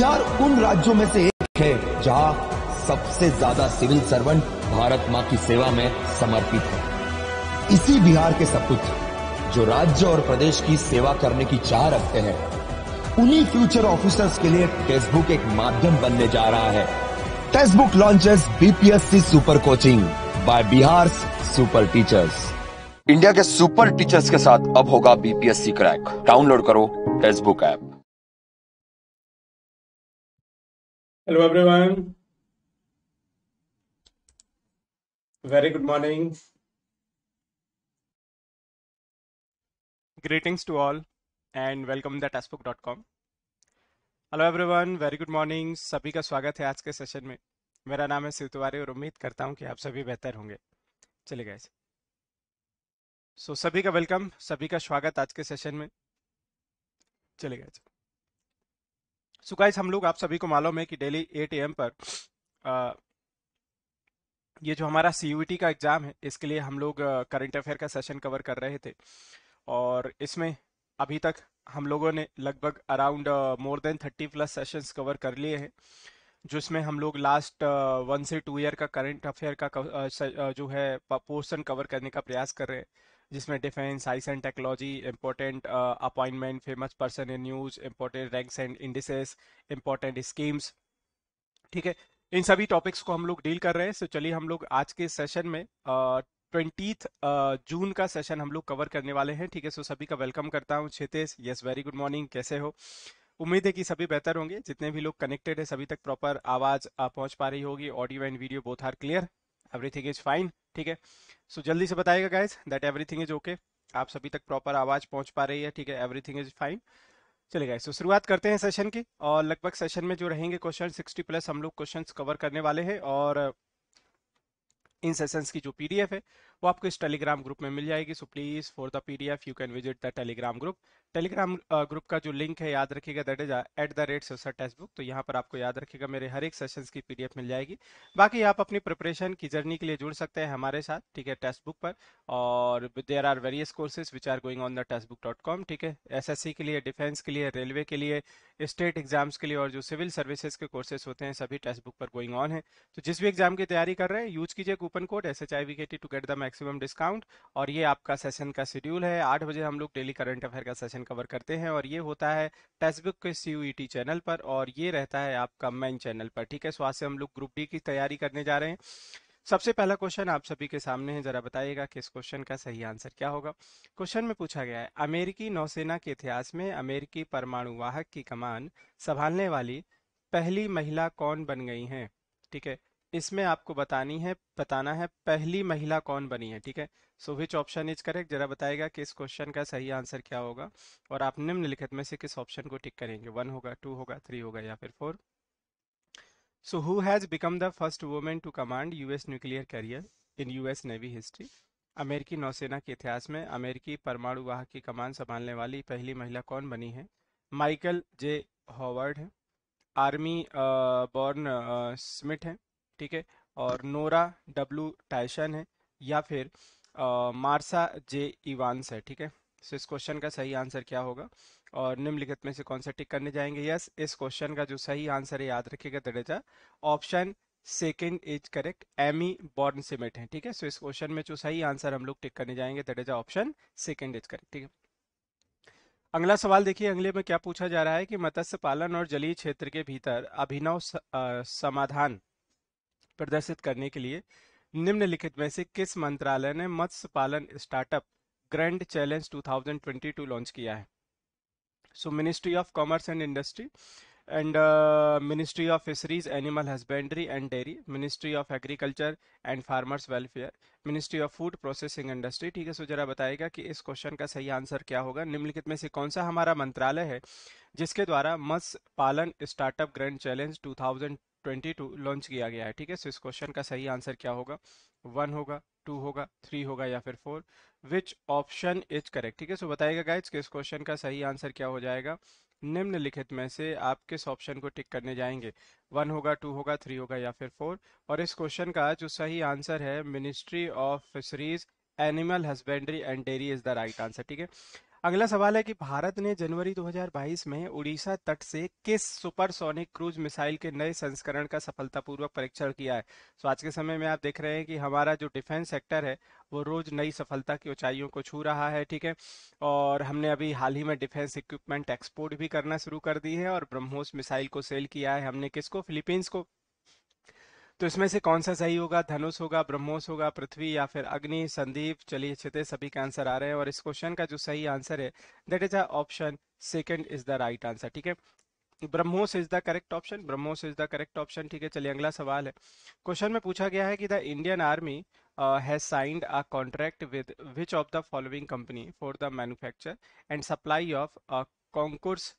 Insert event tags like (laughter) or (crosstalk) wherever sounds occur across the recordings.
बिहार उन राज्यों में से एक है जहां सबसे ज्यादा सिविल सर्वेंट भारत माँ की सेवा में समर्पित है इसी बिहार के सपूत जो राज्य और प्रदेश की सेवा करने की चाह रखते हैं उन्हीं फ्यूचर ऑफिसर्स के लिए टेक्सटबुक एक माध्यम बनने जा रहा है Testbook launches BPSC super coaching by Bihar super teachers India के सुपर टीचर्स के साथ अब होगा बीपीएससी क्रैक डाउनलोड करो Testbook app Hello, everyone. Very good morning. Greetings to all and welcome to taskbook.com. Hello everyone very good morning सभी का स्वागत है आज के सेशन में मेरा नाम है शिव तिवारी और उम्मीद करता हूं कि आप सभी बेहतर होंगे चले गए सो so, सभी का वेलकम सभी का स्वागत आज के सेशन में चले गए सो गाइस हम लोग आप सभी को मालूम है कि डेली 8 एम पर आ, ये जो हमारा सी e का एग्ज़ाम है इसके लिए हम लोग करंट अफेयर का सेशन कवर कर रहे थे और इसमें अभी तक हम लोगों ने लगभग around more than thirty plus sessions cover कर लिए हैं जिसमें हम लोग लास्ट वन से टू ईयर का करंट अफेयर का जो है पोर्सन कवर करने का प्रयास कर रहे हैं जिसमें defence science and technology important appointment famous person in news important ranks and indices important schemes ठीक है इन सभी टॉपिक्स को हम लोग डील कर रहे हैं सो चलिए हम लोग आज के सेशन में ट्वेंटी uh, जून uh, का सेशन हम लोग कवर करने वाले हैं ठीक है सो सभी का वेलकम करता हूँ Kshetesh yes very good morning कैसे हो उम्मीद है कि सभी बेहतर होंगे जितने भी लोग कनेक्टेड है सभी तक प्रॉपर आवाज पहुंच पा रही होगी audio and video both are clear everything is fine ठीक है सो जल्दी से बताएगा guys that everything is okay आप सभी तक प्रॉपर आवाज पहुंच पा रही है ठीक है एवरीथिंग इज फाइन चले गाइज तो शुरुआत करते हैं सेशन की और लगभग सेशन में जो रहेंगे क्वेश्चन सिक्सटी प्लस हम लोग क्वेश्चन कवर करने वाले हैं और इन सेशंस की जो पीडीएफ है वो आपको इस टेलीग्राम ग्रुप में मिल जाएगी so please for the PDF you can visit the Telegram group Telegram group का जो लिंक है याद रखिएगा that is at the rate sir Testbook तो यहाँ पर आपको याद रखिएगा मेरे हर एक सेशन की पीडीएफ मिल जाएगी बाकी आप अपनी प्रिपरेशन की जर्नी के लिए जुड़ सकते हैं हमारे साथ ठीक है टेक्स्ट बुक पर और there are various courses which are going on the Testbook dot com ठीक है एस के लिए डिफेंस के लिए रेलवे के लिए स्टेट एग्जाम्स के लिए और जो सिविल सर्विसेज के कोर्सेज होते हैं सभी टेक्स्ट बुक पर गोइंग ऑन है तो जिस भी एग्जाम की तैयारी कर रहे हैं यूज कीजिए coupon code S H I V K T to get the maximum discount और ये आपका सेशन का शेड्यूल है आठ बजे हम लोग डेली करंट अफेयर का सेशन कवर करते हैं और ये होता है टेक्सटबुक के सी चैनल e पर और ये रहता है आपका मेन चैनल पर ठीक है सो आज से हम लोग ग्रुप डी की तैयारी करने जा रहे हैं सबसे पहला क्वेश्चन आप सभी के सामने है जरा बताइएगा कि इस क्वेश्चन का सही आंसर क्या होगा क्वेश्चन में पूछा गया है अमेरिकी नौसेना के इतिहास में अमेरिकी परमाणु वाहक की कमान संभालने वाली पहली महिला कौन बन गई हैं ठीक है इसमें आपको बतानी है बताना है पहली महिला कौन बनी है ठीक है so which option is correct जरा बताएगा कि इस क्वेश्चन का सही आंसर क्या होगा और आप निम्नलिखित में से किस ऑप्शन को टिक करेंगे वन होगा टू होगा थ्री होगा या फिर four so who has become the first women to command US nuclear carrier in US navy history अमेरिकी नौसेना के इतिहास में अमेरिकी परमाणु वाहक की कमान संभालने वाली पहली महिला कौन बनी है माइकल जे हॉवर्ड है आर्मी बॉर्न स्मिथ है ठीक है और नोरा डब्लू टाइशन है या फिर मार्सा जे इवानस है ठीक है सो इस क्वेश्चन का सही आंसर क्या होगा और निम्नलिखित में से कौन सा टिक करने जाएंगे यस इस क्वेश्चन का जो सही आंसर है याद रखिएगा दरेजा option second is correct Amy Bauernschmidt है ठीक है सो इस क्वेश्चन में जो सही आंसर हम लोग टिक करने जाएंगे दरेजा ऑप्शन सेकेंड इज करेक्ट ठीक है अगला सवाल देखिए अगले में क्या पूछा जा रहा है कि मत्स्य पालन और जलीय क्षेत्र के भीतर अभिनव समाधान प्रदर्शित करने के लिए निम्नलिखित में से किस मंत्रालय ने मत्स्य पालन स्टार्टअप ग्रैंड चैलेंज 2022 लॉन्च किया है so ministry of commerce and industry and ministry of fisheries animal husbandry and dairy ministry of agriculture and farmers welfare ministry of food processing industry ठीक है सो जरा बताएगा कि इस क्वेश्चन का सही आंसर क्या होगा निम्नलिखित में से कौन सा हमारा मंत्रालय है जिसके द्वारा मत्स्य पालन स्टार्टअप ग्रैंड चैलेंज 2000 2022 लॉन्च किया गया है ठीक है सो इस क्वेश्चन का सही आंसर क्या होगा वन होगा टू होगा थ्री होगा या फिर four which option is correct ठीक है सो बताइएगा गाइज कि इस क्वेश्चन का सही आंसर क्या हो जाएगा निम्नलिखित में से आप किस ऑप्शन को टिक करने जाएंगे वन होगा टू होगा थ्री होगा या फिर फोर और इस क्वेश्चन का जो सही आंसर है ministry of fisheries animal husbandry and dairy is the right answer ठीक है अगला सवाल है कि भारत ने जनवरी 2022 में उड़ीसा तट से किस सुपरसोनिक क्रूज मिसाइल के नए संस्करण का सफलतापूर्वक परीक्षण किया है सो तो आज के समय में आप देख रहे हैं कि हमारा जो डिफेंस सेक्टर है वो रोज नई सफलता की ऊंचाइयों को छू रहा है ठीक है और हमने अभी हाल ही में डिफेंस इक्विपमेंट एक्सपोर्ट भी करना शुरू कर दी है और ब्रह्मोस मिसाइल को सेल किया है हमने किसको फिलीपींस को तो इसमें से कौन सा सही होगा धनुष होगा ब्रह्मोस होगा पृथ्वी या फिर अग्नि संदीप चलिए छिते सभी के आंसर आ रहे हैं और इस क्वेश्चन का जो सही आंसर है that is option second is the right answer ठीक है BrahMos is the correct option BrahMos is the correct option ठीक है चलिए अगला सवाल है क्वेश्चन में पूछा गया है कि the Indian army has signed a contract with which of the following company for the manufacture and supply of Konkurs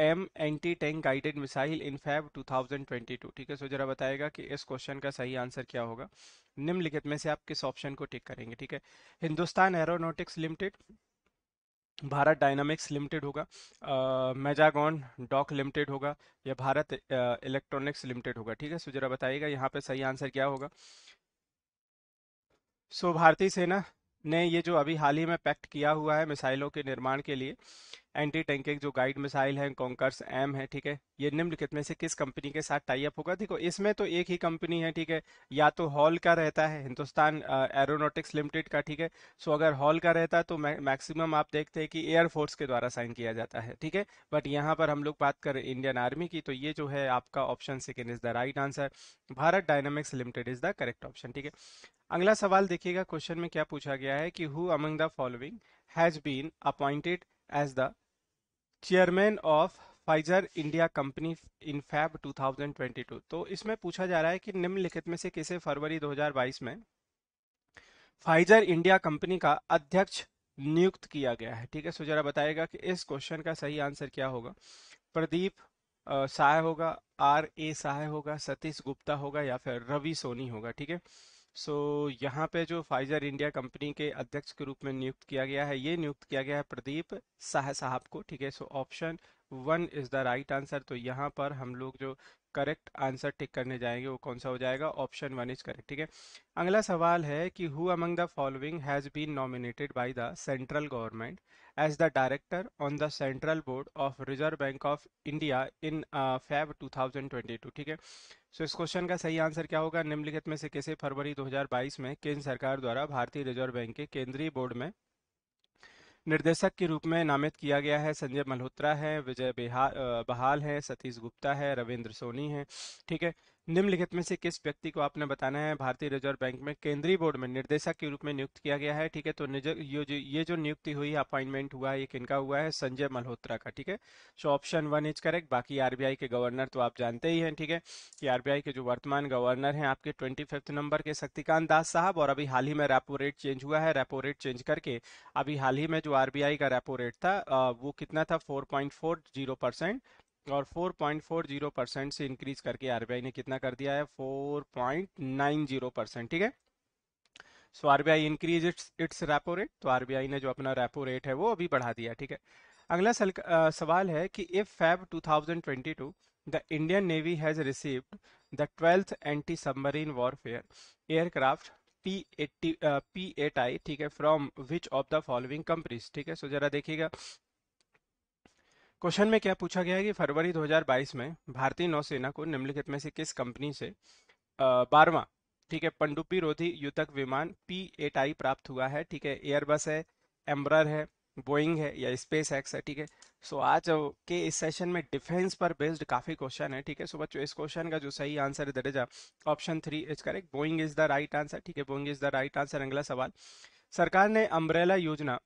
M anti tank guided missile in Feb 2022 ठीक है सो जरा बताएगा कि इस क्वेश्चन का सही आंसर क्या होगा निम्नलिखित में से आप किस ऑप्शन को टिक करेंगे ठीक है Hindustan aeronautics limited Bharat dynamics limited होगा मेजागॉन डॉक लिमिटेड होगा या भारत इलेक्ट्रॉनिक्स लिमिटेड होगा ठीक है सो जरा बताइएगा यहाँ पे सही आंसर क्या होगा सो भारतीय सेना ने ये जो अभी हाल ही में पैक्ट किया हुआ है मिसाइलों के निर्माण के लिए एंटी टैंकिंग जो गाइड मिसाइल है कॉन्कर्स एम है ठीक है ये निम्नलिखित में से किस कंपनी के साथ टाई अप होगा देखो इसमें तो एक ही कंपनी है ठीक है या तो हॉल का रहता है हिंदुस्तान एरोनॉटिक्स लिमिटेड का ठीक है सो अगर हॉल का रहता है तो मैक्सिमम आप देखते हैं कि एयरफोर्स के द्वारा साइन किया जाता है ठीक है बट यहाँ पर हम लोग बात करें इंडियन आर्मी की तो ये जो है आपका option second is the right answer Bharat dynamics limited is the correct option ठीक है अगला सवाल देखिएगा क्वेश्चन में क्या पूछा गया है कि who among the following has been appointed as the chairman of Pfizer India company in Feb 2022 तो इसमें पूछा जा रहा है कि निम्नलिखित में से किसे फरवरी 2022 में फाइजर इंडिया कंपनी का अध्यक्ष नियुक्त किया गया है ठीक है सो जरा बताएगा कि इस क्वेश्चन का सही आंसर क्या होगा प्रदीप सहाय होगा आर ए सहाय होगा सतीश गुप्ता होगा या फिर रवि सोनी होगा ठीक है सो so, यहाँ पे जो फाइजर इंडिया कंपनी के अध्यक्ष के रूप में नियुक्त किया गया है ये नियुक्त किया गया है प्रदीप शाह साहब को ठीक है so option one is the right answer तो यहाँ पर हम लोग जो करेक्ट आंसर टिक करने जाएंगे वो कौन सा हो जाएगा ऑप्शन वन इज करेक्ट ठीक है अगला सवाल है कि who among the following has been nominated by the central government as the director on the Central Board of Reserve Bank of India in uh, Feb 2022 ठीक है सो so, इस question का सही आंसर क्या होगा निम्नलिखित में से कैसे फरवरी 2022 में केंद्र सरकार द्वारा भारतीय रिजर्व बैंक के केंद्रीय बोर्ड में निर्देशक के रूप में नामित किया गया है संजय मल्होत्रा है विजय बहाल है सतीश गुप्ता है रविंद्र सोनी है ठीक है निम्नलिखित में से किस व्यक्ति को आपने बताना है भारतीय रिजर्व बैंक में केंद्रीय बोर्ड में निर्देशक के रूप में नियुक्त किया गया है ठीक है तो ये जो ये जो नियुक्ति हुई अपॉइंटमेंट हुआ है ये किनका हुआ है संजय मल्होत्रा का ठीक है so option one is correct बाकी आरबीआई के गवर्नर तो आप जानते ही हैं ठीक है कि आरबीआई के जो वर्तमान गवर्नर हैं आपके ट्वेंटी नंबर के शक्तिकांत दास साहब और अभी हाल ही में रेपो रेट चेंज हुआ है रेपो रेट चेंज करके अभी हाल ही में जो आरबीआई का रेपो रेट था वो कितना था फोर और 4.40 परसेंट से इंक्रीज करके आरबीआई ने कितना कर दिया है 4.90 परसेंट ठीक है so RBI increase its its repo rate तो आरबीआई ने जो अपना रेपो रेट है वो अभी बढ़ा दिया ठीक है अगला सल, आ, सवाल है कि if Feb 2022 the Indian navy has received the twelfth anti submarine warfare aircraft P eighty P eight I ठीक है from which of the following companies ठीक है सो जरा देखिएगा क्वेश्चन में क्या पूछा गया है कि फरवरी 2022 में भारतीय नौसेना को निम्नलिखित में से किस कंपनी से बारवा ठीक है पंडुपी रोधी युद्धक विमान पी एट आई प्राप्त हुआ है ठीक है एयरबस है एम्ब्रर है बोइंग है या स्पेस एक्स है ठीक है सो आज के इस सेशन में डिफेंस पर बेस्ड काफी क्वेश्चन है ठीक है सो बच्चों इस क्वेश्चन का जो सही आंसर है दरेजा option three is correct Boeing is the right answer ठीक है Boeing is the right answer अगला सवाल सरकार ने अम्ब्रेला योजना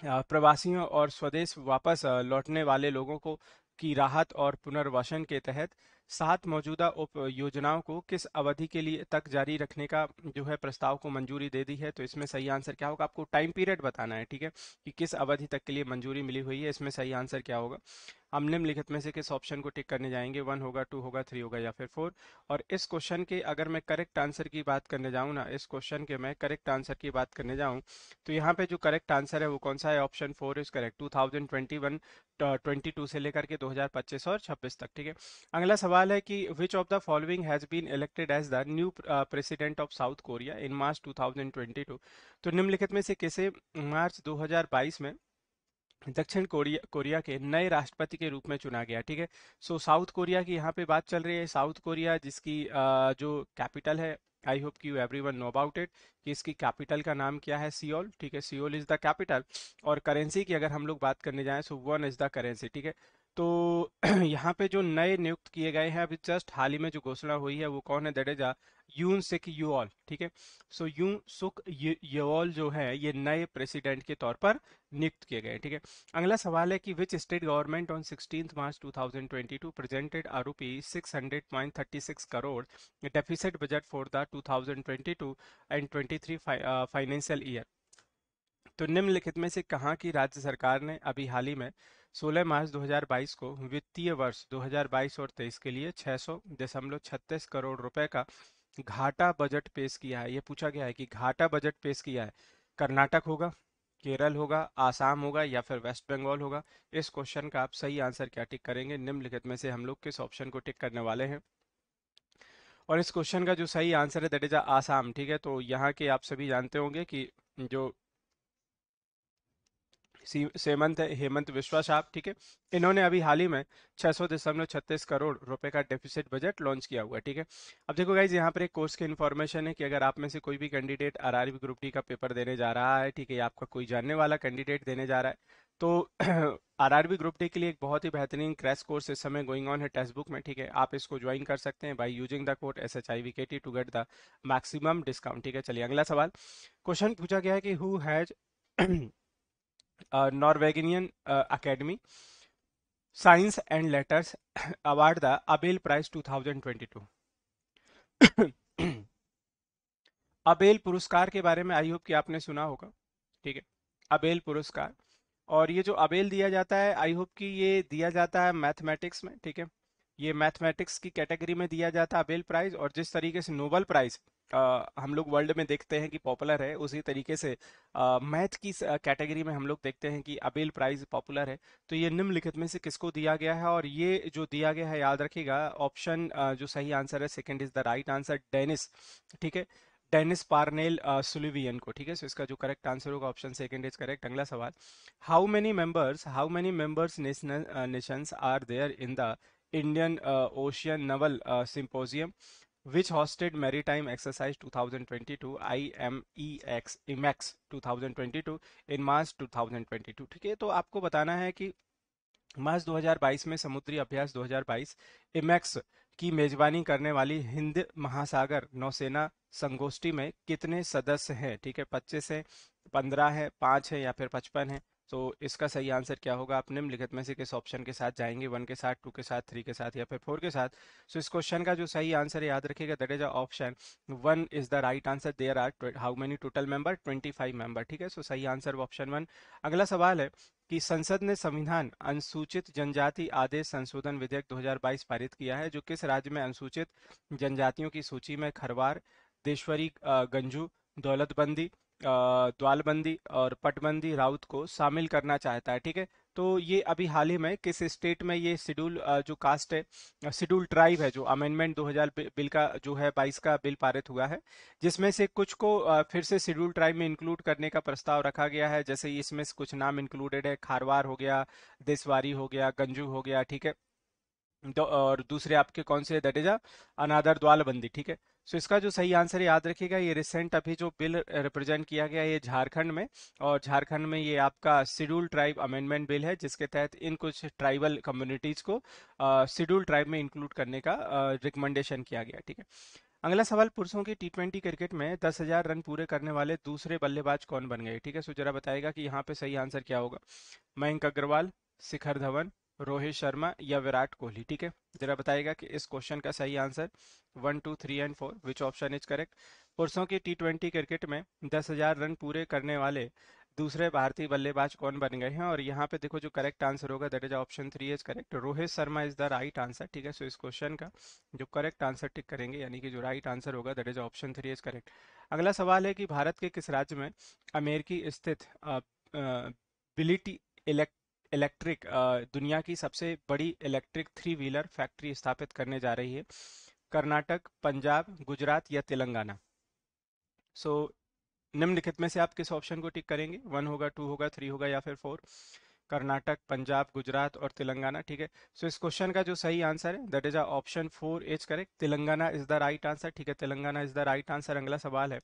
प्रवासियों और स्वदेश वापस लौटने वाले लोगों को की राहत और पुनर्वसन के तहत सात मौजूदा उप योजनाओं को किस अवधि के लिए तक जारी रखने का जो है प्रस्ताव को मंजूरी दे दी है तो इसमें सही आंसर क्या होगा आपको टाइम पीरियड बताना है ठीक है कि किस अवधि तक के लिए मंजूरी मिली हुई है इसमें सही आंसर क्या होगा हम निम्नलिखित में से किस ऑप्शन को टिक करने जाएंगे वन होगा टू होगा थ्री होगा या फिर फोर और इस क्वेश्चन के अगर मैं करेक्ट आंसर की बात करने जाऊँ ना इस क्वेश्चन के मैं करेक्ट आंसर की बात करने जाऊँ तो यहाँ पे जो करेक्ट आंसर है वो कौन सा है option four is correct two thousand twenty one twenty two से लेकर के दो हज़ार पच्चीस और छब्बीस तक ठीक है अगला सवाल है कि which of the following has been elected as the new president of South Korea in March two thousand twenty two तो निम्नलिखित में से किसे मार्च दो हज़ार बाईस में दक्षिण कोरिया कोरिया के नए राष्ट्रपति के रूप में चुना गया ठीक है सो साउथ कोरिया की यहाँ पे बात चल रही है साउथ कोरिया जिसकी आ, जो कैपिटल है I hope you every one know about it कि इसकी कैपिटल का नाम क्या है सियोल ठीक है सियोल इज द कैपिटल और करेंसी की अगर हम लोग बात करने जाएं so one is the currency ठीक है तो (clears throat) यहाँ पे जो नए नियुक्त किए गए हैं अभी जस्ट हाल ही में जो घोषणा हुई है वो कौन है दडेजा यून सिक यूऑल ठीक है सो so, सुख सुक यूऑल जो है ये नए प्रेसिडेंट के तौर पर नियुक्त किए गए ठीक है अगला सवाल है कि which state government on sixteen March 2022 presented a rupee six hundred point thirty six crore deficit budget for the two and twenty financial year तो निम्नलिखित में से कहा कि राज्य सरकार ने अभी हाल ही में 16 मार्च 2022 को वित्तीय वर्ष 2022 और 23 के लिए छह करोड़ रुपए का घाटा बजट पेश किया है ये पूछा गया है कि घाटा बजट पेश किया है कर्नाटक होगा केरल होगा आसाम होगा या फिर वेस्ट बंगाल होगा इस क्वेश्चन का आप सही आंसर क्या टिक करेंगे निम्नलिखित में से हम लोग किस ऑप्शन को टिक करने वाले हैं और इस क्वेश्चन का जो सही आंसर है दैट इज आसाम ठीक है तो यहाँ के आप सभी जानते होंगे कि जो सेमंत हेमंत विश्वा साहब ठीक है इन्होंने अभी हाल ही में छह दशमलव छत्तीस करोड़ रुपए का डेफिसिट बजट लॉन्च किया हुआ है ठीक है अब देखो गाइज यहाँ पर एक कोर्स की इन्फॉर्मेशन है कि अगर आप में से कोई भी कैंडिडेट आर ग्रुप डी का पेपर देने जा रहा है ठीक है आपका कोई जानने वाला कैंडिडेट देने जा रहा है तो आरआरबी ग्रुप डी के लिए एक बहुत ही बेहतरीन क्रैश कोर्स इस समय गोइंग ऑन है टेक्स्ट बुक में ठीक है आप इसको ज्वाइन कर सकते हैं by using the code S H I V K T to get the maximum discount ठीक है चलिए अगला सवाल क्वेश्चन पूछा गया है कि who has (clears throat) Norwegian academy science and letters award (coughs) to Abel Prize 2022 Abel पुरस्कार के बारे में आई होप कि आपने सुना होगा ठीक है अबेल पुरस्कार और ये जो अबेल दिया जाता है आई होप कि ये दिया जाता है मैथमेटिक्स में ठीक है ये मैथमेटिक्स की कैटेगरी में दिया जाता है अबेल प्राइज और जिस तरीके से नोबल प्राइज हम लोग वर्ल्ड में देखते हैं कि पॉपुलर है उसी तरीके से मैथ की कैटेगरी में हम लोग देखते हैं कि अबेल प्राइज पॉपुलर है तो ये निम्नलिखित में से किसको दिया गया है और ये जो दिया गया है याद रखिएगा ऑप्शन जो सही आंसर है second is the right answer Dennis ठीक है डेनिस पार्नेल सुलिवियन को ठीक है सो इसका जो करेक्ट आंसर होगा ऑप्शन सेकंड इज करेक्ट अगला सवाल how many members how many members nations are there in the Indian ocean naval symposium which hosted Maritime Exercise 2022 IMEX IMEX 2022 in March 2022 ठीक है तो आपको बताना है कि मार्च 2022 में समुद्री अभ्यास 2022 इमेक्स e की मेजबानी करने वाली हिंद महासागर नौसेना संगोष्ठी में कितने सदस्य हैं ठीक है 25 है 15 है 5 है या फिर 55 है तो इसका सही आंसर क्या होगा आप निम्नलिखित में से किस ऑप्शन के साथ जाएंगे वन के साथ टू के साथ थ्री के साथ या फिर फोर के साथ सो इस क्वेश्चन का जो सही आंसर याद रखिएगा that is a option one is the right answer there are how many total member twenty five member ठीक है सो सही आंसर ऑप्शन वन अगला सवाल है कि संसद ने संविधान अनुसूचित जनजाति आदेश संशोधन विधेयक 2022 पारित किया है जो किस राज्य में अनुसूचित जनजातियों की सूची में खरवार देश्वरी गंजू दौलतबंदी द्वालबंदी और पटबंदी राउत को शामिल करना चाहता है ठीक है तो ये अभी हाल ही में किस स्टेट में ये शेड्यूल जो कास्ट है शेड्यूल ट्राइब है जो अमेंडमेंट 2000 बिल का जो है 22 का बिल पारित हुआ है जिसमें से कुछ को फिर से शेड्यूल ट्राइब में इंक्लूड करने का प्रस्ताव रखा गया है जैसे इसमें कुछ नाम इंक्लूडेड है खारवार हो गया देसवारी हो गया गंजू हो गया ठीक है और दूसरे आपके कौन से दैट इज अनादर द्वालबंदी ठीक है सो so, इसका जो सही आंसर याद रखिएगा ये रिसेंट अभी जो बिल रिप्रेजेंट किया गया ये झारखंड में और झारखंड में ये आपका शेड्यूल ट्राइब अमेंडमेंट बिल है जिसके तहत इन कुछ ट्राइबल कम्युनिटीज को शेड्यूल ट्राइब में इंक्लूड करने का रिकमेंडेशन किया गया ठीक है अगला सवाल पुरुषों की टी ट्वेंटी क्रिकेट में दस हजार रन पूरे करने वाले दूसरे बल्लेबाज कौन बन गए ठीक है सो जरा बताएगा कि यहाँ पे सही आंसर क्या होगा मयंक अग्रवाल शिखर धवन रोहित शर्मा या विराट कोहली ठीक है जरा बताएगा कि इस क्वेश्चन का सही answer one two three and four which option is correct पुरुषों की टी ट्वेंटी क्रिकेट में दस हजार रन पूरे करने वाले दूसरे भारतीय बल्लेबाज कौन बन गए हैं और यहाँ पे देखो जो करेक्ट आंसर होगा that is option three is correct Rohit Sharma is the right answer ठीक है सो इस क्वेश्चन का जो करेक्ट आंसर टिक करेंगे यानी कि जो राइट आंसर होगा that is option three is correct अगला सवाल है कि भारत के किस राज्य में अमेरिकी स्थित बिलिटी इलेक्ट इलेक्ट्रिक दुनिया की सबसे बड़ी इलेक्ट्रिक थ्री व्हीलर फैक्ट्री स्थापित करने जा रही है कर्नाटक पंजाब गुजरात या तेलंगाना सो so, निम्नलिखित में से आप किस ऑप्शन को टिक करेंगे वन होगा टू होगा थ्री होगा या फिर फोर कर्नाटक पंजाब गुजरात और तेलंगाना ठीक है सो so, इस क्वेश्चन का जो सही आंसर है that is option four is correct Telangana is the right answer ठीक है Telangana is the right answer अगला सवाल है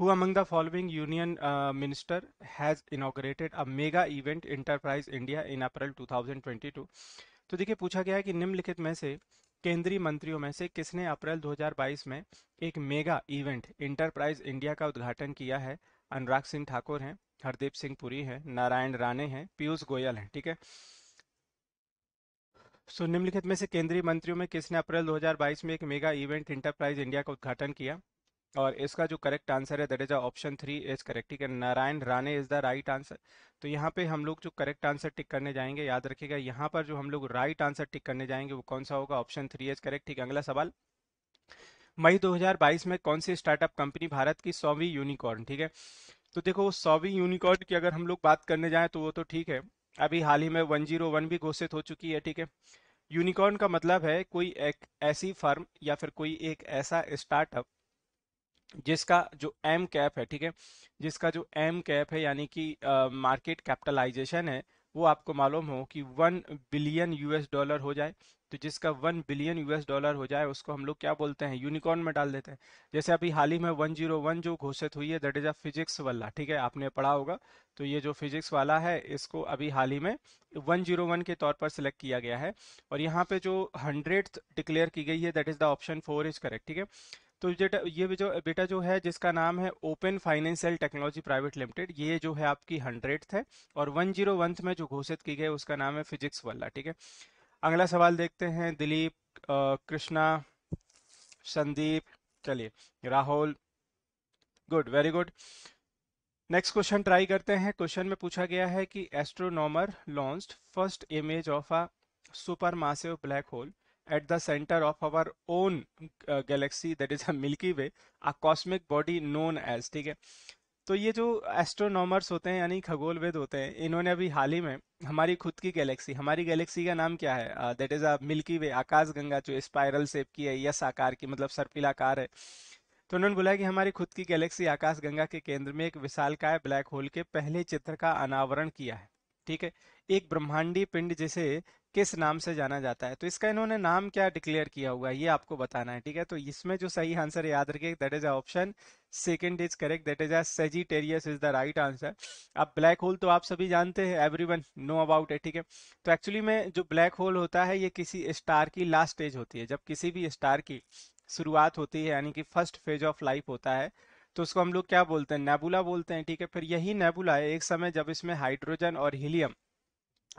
who among the following union uh, minister has inaugurated a mega event enterprise India in April 2022 to dekhiye pucha gaya है कि निम्नलिखित में से केंद्रीय मंत्रियों में से किसने अप्रैल 2022 में एक मेगा इवेंट इंटरप्राइज इंडिया का उद्घाटन किया है अनुराग सिंह ठाकुर हैं हरदीप सिंह पुरी हैं नारायण राणे हैं पीयूष गोयल हैं ठीक है सो निम्नलिखित में से केंद्रीय मंत्रियों में किसने अप्रैल 2022 में एक मेगा इवेंट इंटरप्राइज इंडिया का उद्घाटन किया और इसका जो करेक्ट आंसर है that is option three is correct ठीक है Narayan Rane is the right answer तो यहाँ पे हम लोग जो करेक्ट आंसर टिक करने जाएंगे याद रखिएगा यहाँ पर जो हम लोग राइट आंसर टिक करने जाएंगे वो कौन सा होगा ऑप्शन थ्री इज करेक्ट ठीक है अगला सवाल मई 2022 में कौन सी स्टार्टअप कंपनी भारत की सौवीं यूनिकॉर्न ठीक है तो देखो सौवीं यूनिकॉर्न की अगर हम लोग बात करने जाए तो वो तो ठीक है अभी हाल ही में वन भी घोषित हो चुकी है ठीक है यूनिकॉर्न का मतलब है कोई एक ऐसी फर्म या फिर कोई एक ऐसा स्टार्टअप जिसका जो एम कैप है ठीक है जिसका जो एम कैप है यानी कि मार्केट कैपिटलाइजेशन है वो आपको मालूम हो कि वन बिलियन यूएस डॉलर हो जाए तो जिसका वन बिलियन यूएस डॉलर हो जाए उसको हम लोग क्या बोलते हैं यूनिकॉर्न में डाल देते हैं जैसे अभी हाल ही में वन जीरो वन जो घोषित हुई है दैट इज अ फिजिक्स वाला ठीक है आपने पढ़ा होगा तो ये जो फिजिक्स वाला है इसको अभी हाल ही में वन जीरो वन के तौर पर सिलेक्ट किया गया है और यहाँ पे जो हंड्रेड डिक्लेयर की गई है that is the option four is correct ठीक है तो बेटा ये जो बेटा जो है जिसका नाम है open financial technology private limited ये जो है आपकी हंड्रेड है और वन जीरो वन में जो घोषित की गई उसका नाम है फिजिक्स वाला ठीक है अगला सवाल देखते हैं दिलीप कृष्णा संदीप चलिए Rahul good very good next question try करते हैं क्वेश्चन में पूछा गया है कि astronomer launch first image of a super massive black hole at the center of our own uh, galaxy that is a Milky Way, a cosmic body known as ठीक है तो ये जो एस्ट्रोनॉमर्स होते हैं यानी खगोलविद होते हैं इन्होंने अभी हाल ही में हमारी खुद की गैलेक्सी हमारी गैलेक्सी का नाम क्या है that is a milky way आकाश गंगा जो स्पायरल शेप की है यस आकार की मतलब सर्पिलाकार है तो उन्होंने बोला कि हमारी खुद की गैलेक्सी आकाश गंगा के केंद्र में एक विशालकाय ब्लैक होल के पहले चित्र का अनावरण किया है ठीक है एक ब्रह्मांडी पिंड जिसे किस नाम से जाना जाता है तो इसका इन्होंने नाम क्या डिक्लेयर किया हुआ है ये आपको बताना है ठीक है तो इसमें जो सही आंसर याद रखिए that is option second is correct that is Sagittarius is the right answer अब ब्लैक होल तो आप सभी जानते हैं एवरीवन नो अबाउट है ठीक है तो एक्चुअली में जो ब्लैक होल होता है ये किसी स्टार की लास्ट स्टेज होती है जब किसी भी स्टार की शुरुआत होती है यानी कि फर्स्ट फेज ऑफ लाइफ होता है तो उसको हम लोग क्या बोलते हैं नेबुला बोलते हैं ठीक है फिर यही नेबुला है एक समय जब इसमें हाइड्रोजन और हीलियम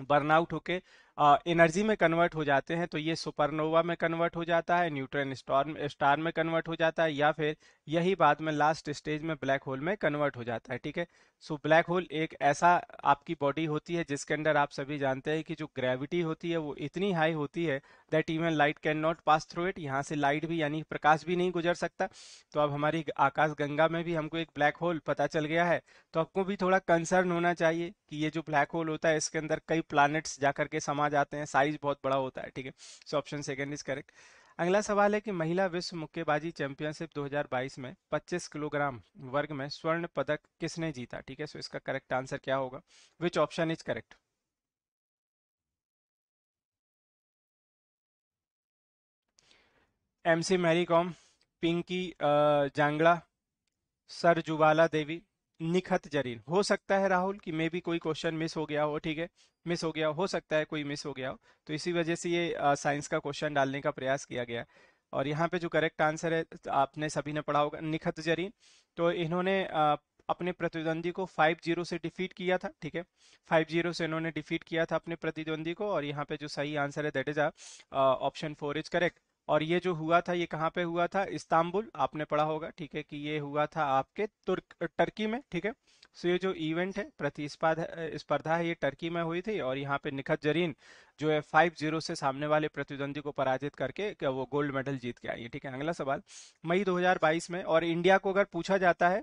बर्नआउट होके एनर्जी में कन्वर्ट हो जाते हैं तो ये सुपरनोवा में कन्वर्ट हो जाता है न्यूट्रन स्टार स्टार में कन्वर्ट हो जाता है या फिर यही बाद में लास्ट स्टेज में ब्लैक होल में कन्वर्ट हो जाता है ठीक है सो ब्लैक होल एक ऐसा आपकी बॉडी होती है जिसके अंदर आप सभी जानते हैं कि जो ग्रेविटी होती है वो इतनी हाई होती है that even light can not pass through it यहाँ से लाइट भी यानी प्रकाश भी नहीं गुजर सकता तो अब हमारी आकाश गंगा में भी हमको एक ब्लैक होल पता चल गया है तो आपको भी थोड़ा कंसर्न होना चाहिए कि ये जो ब्लैक होल होता है इसके अंदर कई प्लानट्स जा करके समा जाते हैं साइज बहुत बड़ा होता है ठीक है so option second is correct अगला सवाल है कि महिला विश्व मुक्केबाजी चैंपियनशिप 2022 में 25 किलोग्राम वर्ग में स्वर्ण पदक किसने जीता ठीक है सो इसका करेक्ट आंसर क्या होगा which option is correct M C Mary Kom Pinky Jangra Sarjubala Devi Nikhat Zareen हो सकता है राहुल कि मे भी कोई क्वेश्चन मिस हो गया हो ठीक है मिस हो गया हो सकता है कोई मिस हो गया हो तो इसी वजह से ये साइंस का क्वेश्चन डालने का प्रयास किया गया और यहाँ पे जो करेक्ट आंसर है आपने सभी ने पढ़ा होगा निखत जरीन तो इन्होंने आ, अपने प्रतिद्वंदी को फाइव जीरो से डिफीट किया था ठीक है फाइव जीरो से इन्होंने डिफीट किया था अपने प्रतिद्वंदी को और यहाँ पे जो सही आंसर है that is option four is correct और ये जो हुआ था ये कहाँ पे हुआ था इस्तांबुल आपने पढ़ा होगा ठीक है कि ये हुआ था आपके तुर्क टर्की में ठीक है सो ये जो इवेंट है प्रतिस्पर्धा है ये टर्की में हुई थी और यहाँ पे निखत जरीन जो है फाइव जीरो से सामने वाले प्रतिद्वंदी को पराजित करके वो गोल्ड मेडल जीत के आई है ठीक है अगला सवाल मई दो में और इंडिया को अगर पूछा जाता है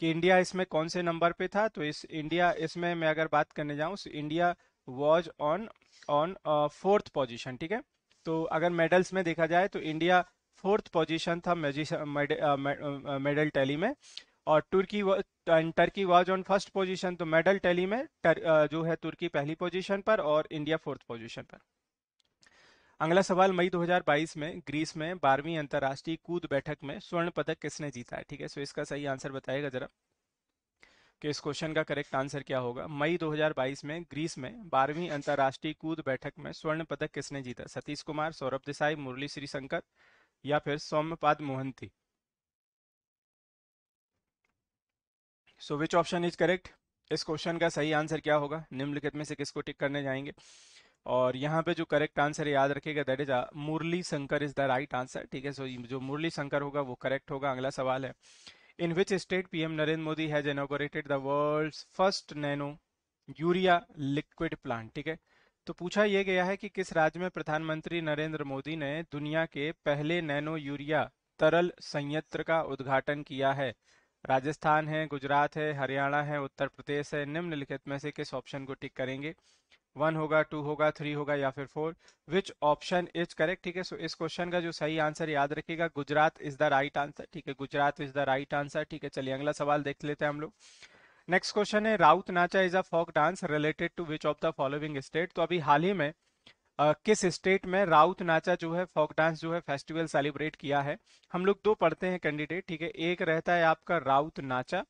कि इंडिया इसमें कौन से नंबर पे था तो इस इंडिया इसमें मैं अगर बात करने जाऊं India was on on fourth position ठीक है तो अगर मेडल्स में देखा जाए तो इंडिया फोर्थ पोजीशन था मेडल टैली में और तुर्की Turkey was on first position तो मेडल टैली में तर, जो है तुर्की पहली पोजीशन पर और इंडिया फोर्थ पोजीशन पर अगला सवाल मई 2022 में ग्रीस में बारहवीं अंतर्राष्ट्रीय कूद बैठक में स्वर्ण पदक किसने जीता है ठीक है सो इसका सही आंसर बताएगा जरा कि इस क्वेश्चन का करेक्ट आंसर क्या होगा मई 2022 में ग्रीस में बारहवीं अंतर्राष्ट्रीय कूद बैठक में स्वर्ण पदक किसने जीता सतीश कुमार सौरभ देसाई मुरली श्री शंकर या फिर Soumyapad Mohanty so which option is correct इस क्वेश्चन का सही आंसर क्या होगा निम्नलिखित में से किसको टिक करने जाएंगे और यहाँ पे जो करेक्ट आंसर याद रखेगा that is Murali Shankar is the right answer ठीक है सो जो मुरली शंकर होगा वो करेक्ट होगा अगला सवाल है In which state PM Narendra Modi has inaugurated the world's first nano urea liquid plant ठीक है तो पूछा यह गया है कि किस राज्य में प्रधानमंत्री नरेंद्र मोदी ने दुनिया के पहले नैनो यूरिया तरल संयंत्र का उद्घाटन किया है राजस्थान है गुजरात है हरियाणा है उत्तर प्रदेश है निम्नलिखित में से किस ऑप्शन को टिक करेंगे वन होगा टू होगा थ्री होगा या फिर four which option is correct ठीक है सो इस क्वेश्चन का जो सही आंसर याद रखिएगा Gujarat is the right answer ठीक है Gujarat is the right answer ठीक है चलिए अगला सवाल देख लेते हैं हम लोग नेक्स्ट क्वेश्चन है Raut Nacha is a folk dance related to which of the following state तो अभी हाल ही में Uh, किस स्टेट में राउत नाचा जो है फोक डांस जो है फेस्टिवल सेलिब्रेट किया है हम लोग दो पढ़ते हैं कैंडिडेट ठीक है एक रहता है आपका राउत नाचा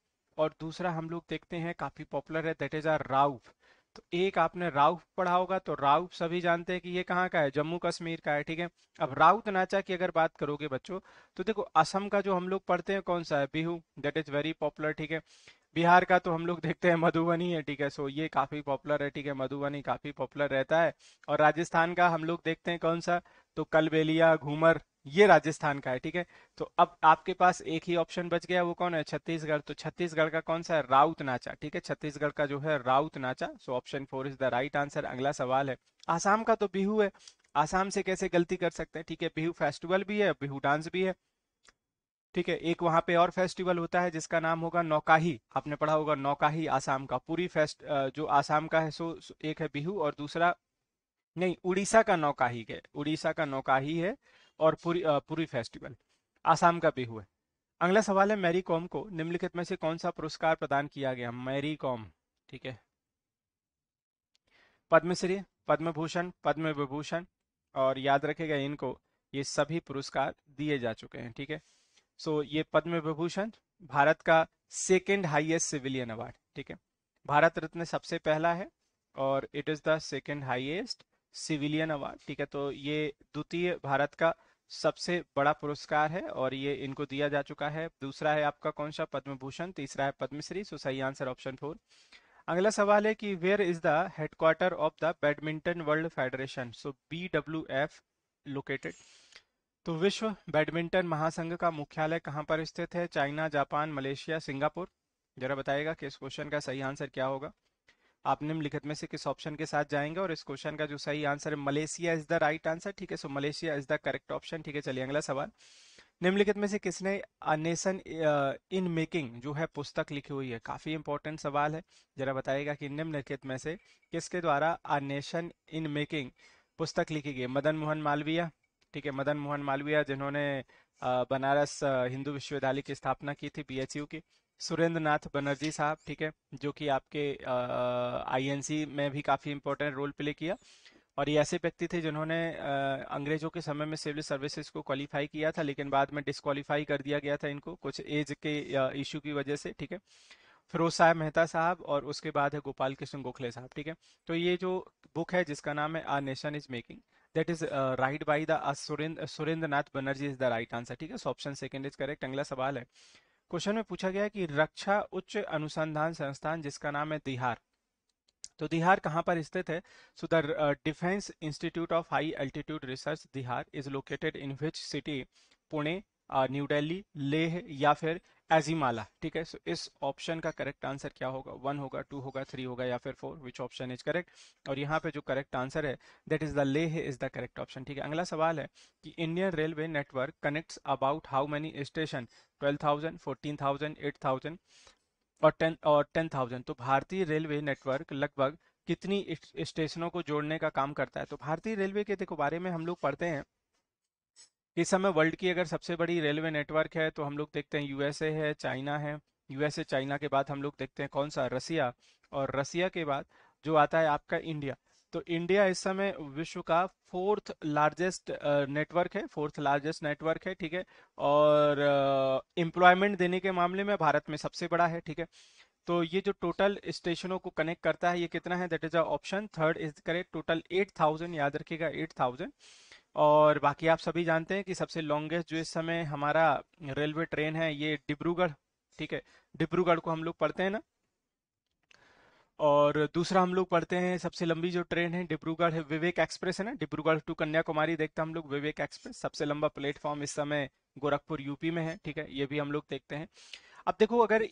और दूसरा हम लोग देखते हैं काफी पॉपुलर है दैट इज आर राउफ तो एक आपने राउफ पढ़ा होगा तो राउफ सभी जानते हैं कि ये कहाँ का है जम्मू कश्मीर का है ठीक है अब राउत नाचा की अगर बात करोगे बच्चों तो देखो असम का जो हम लोग पढ़ते हैं कौन सा है Bihu that is very popular ठीक है बिहार का तो हम लोग देखते हैं मधुबनी है ठीक है सो ये काफी पॉपुलर है ठीक है मधुबनी काफी पॉपुलर रहता है और राजस्थान का हम लोग देखते हैं कौन सा तो कलबेलिया घूमर ये राजस्थान का है ठीक है तो अब आपके पास एक ही ऑप्शन बच गया वो कौन है छत्तीसगढ़ तो छत्तीसगढ़ का कौन सा है राउत नाचा ठीक है छत्तीसगढ़ का जो है Raut Nacha so option four is the right answer अगला सवाल है आसाम का तो बिहू है आसाम से कैसे गलती कर सकते हैं ठीक है बिहू फेस्टिवल भी है बिहू डांस भी है ठीक है एक वहां पे और फेस्टिवल होता है जिसका नाम होगा नौकाही आपने पढ़ा होगा नौकाही आसाम का पूरी फेस्ट जो आसाम का है सो एक है बिहू और दूसरा नहीं उड़ीसा का नौकाही है उड़ीसा का नौकाही है और पूरी पूरी फेस्टिवल आसाम का बिहू है अगला सवाल है मैरी कॉम को निम्नलिखित में से कौन सा पुरस्कार प्रदान किया गया मैरी कॉम ठीक है पद्मश्री पद्म भूषण पद्म विभूषण और याद रखेगा इनको ये सभी पुरस्कार दिए जा चुके हैं ठीक है सो so, ये पद्म विभूषण भारत का सेकेंड हाइएस्ट सिविलियन अवार्ड ठीक है भारत रत्न सबसे पहला है और it is the second highest civilian award ठीक है तो ये द्वितीय भारत का सबसे बड़ा पुरस्कार है और ये इनको दिया जा चुका है दूसरा है आपका कौन सा पद्म भूषण तीसरा है पद्मश्री सो सही आंसर ऑप्शन फोर अगला सवाल है कि where is the headquarter of the badminton world federation so B W F located तो विश्व बैडमिंटन महासंघ का मुख्यालय कहाँ पर स्थित है चाइना जापान मलेशिया सिंगापुर जरा बताएगा कि इस क्वेश्चन का सही आंसर क्या होगा आप निम्नलिखित में से किस ऑप्शन के साथ जाएंगे और इस क्वेश्चन का जो सही आंसर है Malaysia is the right answer ठीक है so Malaysia is the correct option ठीक है चलिए अगला सवाल निम्नलिखित में से किसने नेशन इन मेकिंग जो है पुस्तक लिखी हुई है काफी इंपॉर्टेंट सवाल है जरा बताइएगा कि निम्नलिखित में से किसके द्वारा अ नेशन इन मेकिंग पुस्तक लिखी गई मदन मोहन मालवीय ठीक है मदन मोहन मालवीय जिन्होंने बनारस हिंदू विश्वविद्यालय की स्थापना की थी पी की सुरेंद्र नाथ बनर्जी साहब ठीक है जो कि आपके आईएनसी में भी काफ़ी इंपॉर्टेंट रोल प्ले किया और ये ऐसे व्यक्ति थे जिन्होंने अंग्रेजों के समय में सिविल सर्विसेज को क्वालिफाई किया था लेकिन बाद में डिसक्वालीफाई कर दिया गया था इनको कुछ एज के इशू की वजह से ठीक है फिरोज साहब मेहता साहब और उसके बाद है गोपाल कृष्ण गोखले साहब ठीक है तो ये जो बुक है जिसका नाम है a nation is making that is right by the Surendra Nath Banerjee is the right answer ठीक है so option second is correct अगला सवाल है क्वेश्चन में पूछा गया कि रक्षा उच्च अनुसंधान संस्थान जिसका नाम है तिहार तो दिहार कहां पर स्थित है so the defence institute of high altitude research DIHAR is located in which city Pune New Delhi Leh या फिर एजिमाला ठीक है सो so, इस ऑप्शन का करेक्ट आंसर क्या होगा वन होगा टू होगा थ्री होगा या फिर four which option is correct और यहाँ पे जो करेक्ट आंसर है that is the Leh is the correct option ठीक है अगला सवाल है कि Indian railway network connects about how many station twelve thousand fourteen thousand eight thousand और टेन और टेन थाउजेंड तो भारतीय रेलवे नेटवर्क लगभग कितनी स्टेशनों को जोड़ने का काम करता है तो भारतीय रेलवे के देखो बारे में हम लोग पढ़ते हैं इस समय वर्ल्ड की अगर सबसे बड़ी रेलवे नेटवर्क है तो हम लोग देखते हैं यूएसए है चाइना है यूएसए चाइना के बाद हम लोग देखते हैं कौन सा रसिया और रसिया के बाद जो आता है आपका इंडिया तो इंडिया इस समय विश्व का फोर्थ लार्जेस्ट नेटवर्क है फोर्थ लार्जेस्ट नेटवर्क है ठीक है और एम्प्लॉयमेंट देने के मामले में भारत में सबसे बड़ा है ठीक है तो ये जो टोटल स्टेशनों को कनेक्ट करता है ये कितना है that is a option third is correct total eight thousand याद रखिएगा एट थाउजेंड और बाकी आप सभी जानते हैं कि सबसे लॉन्गेस्ट जो इस समय हमारा रेलवे ट्रेन है ये डिब्रूगढ़ ठीक है डिब्रूगढ़ को हम लोग पढ़ते हैं ना और दूसरा हम लोग पढ़ते हैं सबसे लंबी जो ट्रेन है डिब्रूगढ़ है विवेक एक्सप्रेस है ना डिब्रूगढ़ टू कन्याकुमारी देखते हैं हम लोग विवेक एक्सप्रेस सबसे लंबा प्लेटफॉर्म इस समय गोरखपुर यूपी में है ठीक है ये भी हम लोग देखते हैं अब देखो अगर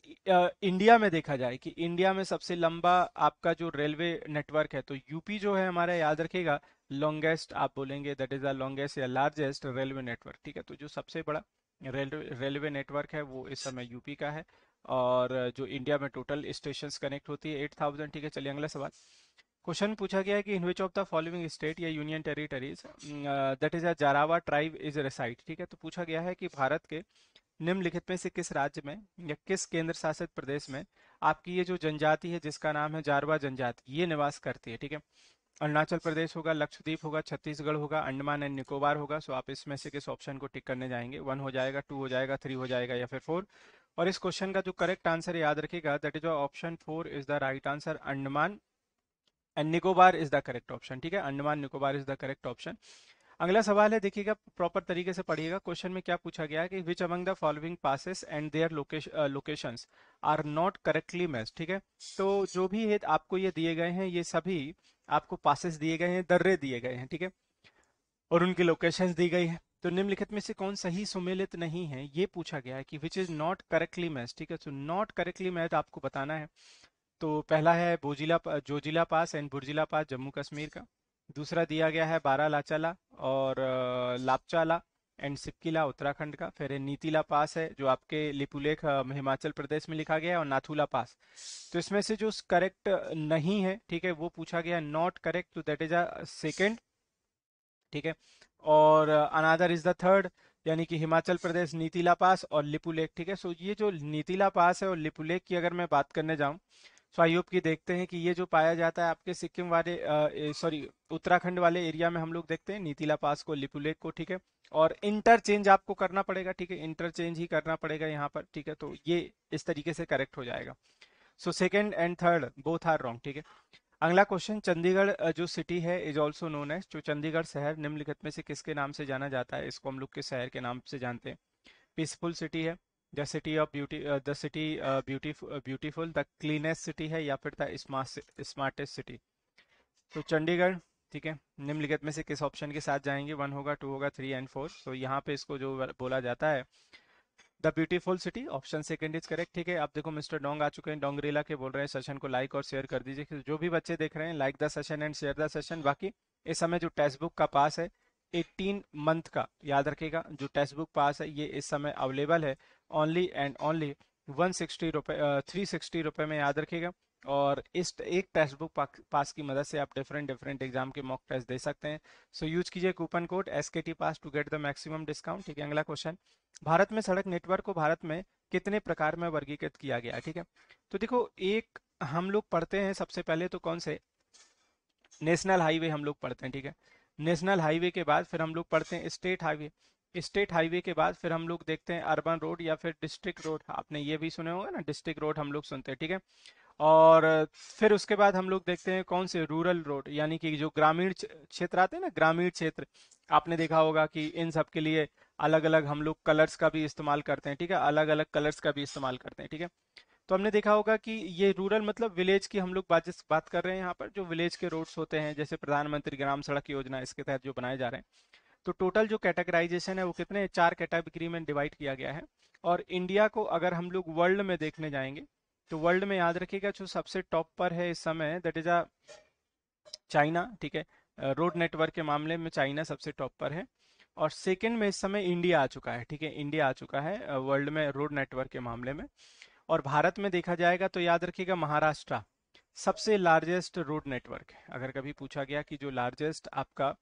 इंडिया में देखा जाए कि इंडिया में सबसे लंबा आपका जो रेलवे नेटवर्क है तो यूपी जो है हमारा याद रखेगा लॉन्गेस्ट आप बोलेंगे दैट इज द लॉन्गेस्ट या लार्जेस्ट रेलवे नेटवर्क ठीक है तो जो सबसे बड़ा रेलवे नेटवर्क है वो इस समय यूपी का है और जो इंडिया में टोटल स्टेशन कनेक्ट होती है एट थाउजेंड ठीक है चलिए अगला सवाल क्वेश्चन पूछा गया है कि in which of the following state या union territories that is a Jarawa tribe is reside ठीक है तो पूछा गया है कि भारत के निम्नलिखित में से किस राज्य में या किस केंद्र शासित प्रदेश में आपकी ये जो जनजाति है जिसका नाम है जारवा जनजाति ये निवास करती है ठीक है अरुणाचल प्रदेश होगा लक्षद्वीप होगा छत्तीसगढ़ होगा अंडमान एंड निकोबार होगा सो आप इसमें से किस ऑप्शन को टिक करने जाएंगे वन हो जाएगा टू हो जाएगा थ्री हो जाएगा या फिर फोर और इस क्वेश्चन का जो करेक्ट आंसर याद रखेगा that is option four is the right answer Andaman and Nicobar is the correct option ठीक है Andaman Nicobar is the correct option अगला सवाल है देखिएगा प्रॉपर तरीके से पढ़िएगा क्वेश्चन में क्या पूछा गया है कि which among the following passes and their location are not correctly match ठीक है तो जो भी है आपको ये दिए गए हैं ये सभी आपको पासिस दिए गए हैं दर्रे दिए गए हैं ठीक है और उनकी लोकेशंस दी गई है तो निम्नलिखित में से कौन सही सुमेलित नहीं है ये पूछा गया है कि which is not correctly match ठीक है सो नॉट करेक्टली मैच आपको बताना है तो पहला है बोजिला Zojila pass and Burzila pass Jammu Kashmir का दूसरा दिया गया है बारा लाचाला और लापचाला एंड सिपकिला उत्तराखंड का फिर नीतिला पास है जो आपके लिपुलेख हिमाचल प्रदेश में लिखा गया है और नाथुला पास तो इसमें से जो करेक्ट नहीं है ठीक है वो पूछा गया नॉट करेक्ट तो दैट इज अ सेकेंड ठीक है और अनादर इज द थर्ड यानी कि हिमाचल प्रदेश नीतिला पास और लिपुलेख ठीक है सो ये जो नीतिला पास है और लिपुलेख की अगर मैं बात करने जाऊं सो आई होप कि देखते हैं कि ये जो पाया जाता है आपके सिक्किम वाले सॉरी उत्तराखंड वाले एरिया में हम लोग देखते हैं नीतिला पास को लिपुलेख को ठीक है और इंटरचेंज आपको करना पड़ेगा ठीक है इंटरचेंज ही करना पड़ेगा यहाँ पर ठीक है तो ये इस तरीके से करेक्ट हो जाएगा so second and third both are wrong ठीक है अगला क्वेश्चन चंडीगढ़ जो सिटी है इज ऑल्सो नोन एज जो चंडीगढ़ शहर निम्नलिखित में से किसके नाम से जाना जाता है इसको हम लोग के शहर के नाम से जानते हैं पीसफुल सिटी है the city of beauty the city beautiful the cleanest city है या फिर द स्मार्ट स्मार्टेस्ट सिटी तो चंडीगढ़ ठीक है निम्नलिखित में से किस ऑप्शन के साथ जाएंगे वन होगा टू होगा थ्री एंड फोर तो यहाँ पे इसको जो बोला जाता है the beautiful city option second is correct ठीक है आप देखो मिस्टर डोंग आ चुके हैं डोंगरेला के बोल रहे हैं सेशन को लाइक और शेयर कर दीजिए जो भी बच्चे देख रहे हैं like the session and share the session बाकी इस समय जो टेक्स्ट बुक का पास है 18 मंथ का याद रखिएगा जो टेक्स्ट बुक पास है ये इस समय अवेलेबल है only and only one sixty रुपये थ्री सिक्सटी रुपये में याद रखिएगा और इस एक टेक्स्ट बुक पास की मदद से आप डिफरेंट डिफरेंट एग्जाम के मॉक टेस्ट दे सकते हैं सो यूज कीजिए coupon code S K T pass to get the maximum discount ठीक है अगला क्वेश्चन भारत में सड़क नेटवर्क को भारत में कितने प्रकार में वर्गीकृत किया गया ठीक है तो देखो एक हम लोग पढ़ते हैं सबसे पहले तो कौन से नेशनल हाईवे हम लोग पढ़ते हैं ठीक है नेशनल हाईवे के बाद फिर हम लोग पढ़ते हैं स्टेट हाईवे स्टेट हाईवे के बाद फिर हम लोग देखते हैं अर्बन रोड या फिर डिस्ट्रिक्ट रोड आपने ये भी सुने होंगे ना डिस्ट्रिक्ट रोड हम लोग सुनते हैं ठीक है और फिर उसके बाद हम लोग देखते हैं कौन से रूरल रोड यानी कि जो ग्रामीण क्षेत्र आते हैं ना ग्रामीण क्षेत्र आपने देखा होगा कि इन सब के लिए अलग अलग हम लोग कलर्स का भी इस्तेमाल करते हैं ठीक है अलग अलग कलर्स का भी इस्तेमाल करते हैं ठीक है तो हमने देखा होगा कि ये रूरल मतलब विलेज की हम लोग बात बात कर रहे हैं यहाँ पर जो विलेज के रोड्स होते हैं जैसे प्रधानमंत्री ग्राम सड़क योजना इसके तहत जो बनाए जा रहे हैं तो टोटल जो कैटेगराइजेशन है वो कितने चार कैटेगरी में डिवाइड किया गया है और इंडिया को अगर हम लोग वर्ल्ड में देखने जाएंगे तो वर्ल्ड में याद रखिएगा जो सबसे टॉप पर है इस समय दैट इज अ चाइना ठीक है रोड नेटवर्क के मामले में चाइना सबसे टॉप पर है और सेकंड में इस समय इंडिया आ चुका है ठीक है इंडिया आ चुका है वर्ल्ड में रोड नेटवर्क के मामले में और भारत में देखा जाएगा तो याद रखिएगा महाराष्ट्र सबसे लार्जेस्ट रोड नेटवर्क है अगर कभी पूछा गया कि जो लार्जेस्ट आपका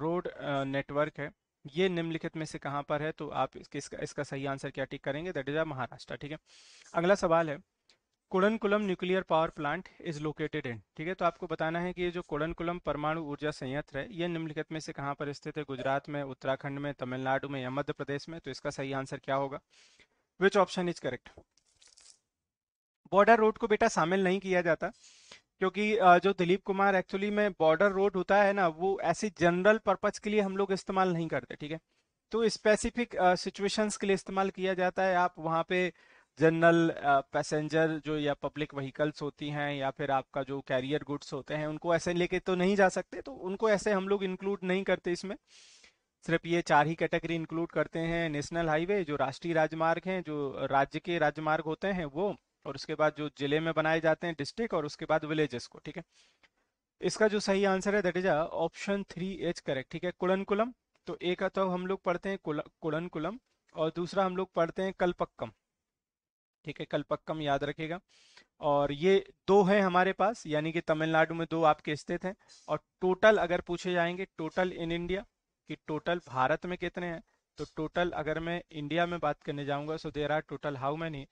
रोड नेटवर्क है ये निम्नलिखित में से कहाँ पर है तो आप इसका, इसका सही आंसर क्या टिक करेंगे दैट इज अ महाराष्ट्र ठीक है अगला सवाल है Kudankulam nuclear power plant is located in ठीक है तो आपको बताना है कि ये जो कोडनकुलम परमाणु ऊर्जा संयंत्र है ये निम्नलिखित में से कहाँ पर स्थित है गुजरात में उत्तराखंड में तमिलनाडु में या मध्य प्रदेश में तो इसका सही आंसर क्या होगा which option is correct border road को बेटा शामिल नहीं किया जाता क्योंकि जो दिलीप कुमार एक्चुअली में बॉर्डर रोड होता है ना वो ऐसी जनरल पर्पज के लिए हम लोग इस्तेमाल नहीं करते ठीक है तो स्पेसिफिक सिचुएशंस के लिए इस्तेमाल किया जाता है आप वहाँ पे जनरल पैसेंजर जो या पब्लिक व्हीकल्स होती हैं या फिर आपका जो कैरियर गुड्स होते हैं उनको ऐसे लेके तो नहीं जा सकते तो उनको ऐसे हम लोग इंक्लूड नहीं करते इसमें सिर्फ ये चार ही कैटेगरी इंक्लूड करते हैं नेशनल हाईवे जो राष्ट्रीय राजमार्ग हैं जो राज्य के राजमार्ग होते हैं वो और उसके बाद जो जिले में बनाए जाते हैं डिस्ट्रिक्ट और उसके बाद विलेजेस को ठीक है इसका जो सही आंसर है that is option three H correct ठीक है कुड़नकुलम तो एक तो हम लोग पढ़ते हैं कुड़नकुलम और दूसरा हम लोग पढ़ते हैं कलपक्कम ठीक है कलपक्कम याद रखेगा और ये दो है हमारे पास यानी कि तमिलनाडु में दो आपके स्थित हैं और टोटल अगर पूछे जाएंगे टोटल इन इंडिया कि टोटल भारत में कितने हैं तो टोटल अगर मैं इंडिया में बात करने जाऊंगा so there are total how many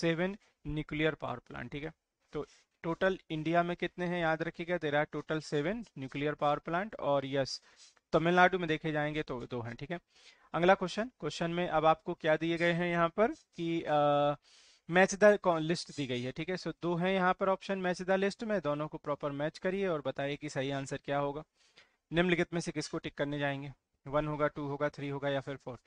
seven nuclear power plant ठीक है तो टोटल इंडिया में कितने हैं याद रखिएगा there are total seven nuclear power plant और यस तमिलनाडु में देखे जाएंगे तो दो हैं ठीक है अगला क्वेश्चन क्वेश्चन में अब आपको क्या दिए गए हैं यहाँ पर कि आ, मैच द लिस्ट दी गई है ठीक है सो दो है यहाँ पर ऑप्शन मैच द लिस्ट में दोनों को प्रॉपर मैच करिए और बताइए कि सही आंसर क्या होगा निम्नलिखित में से किसको टिक करने जाएंगे वन होगा टू होगा थ्री होगा या फिर फोर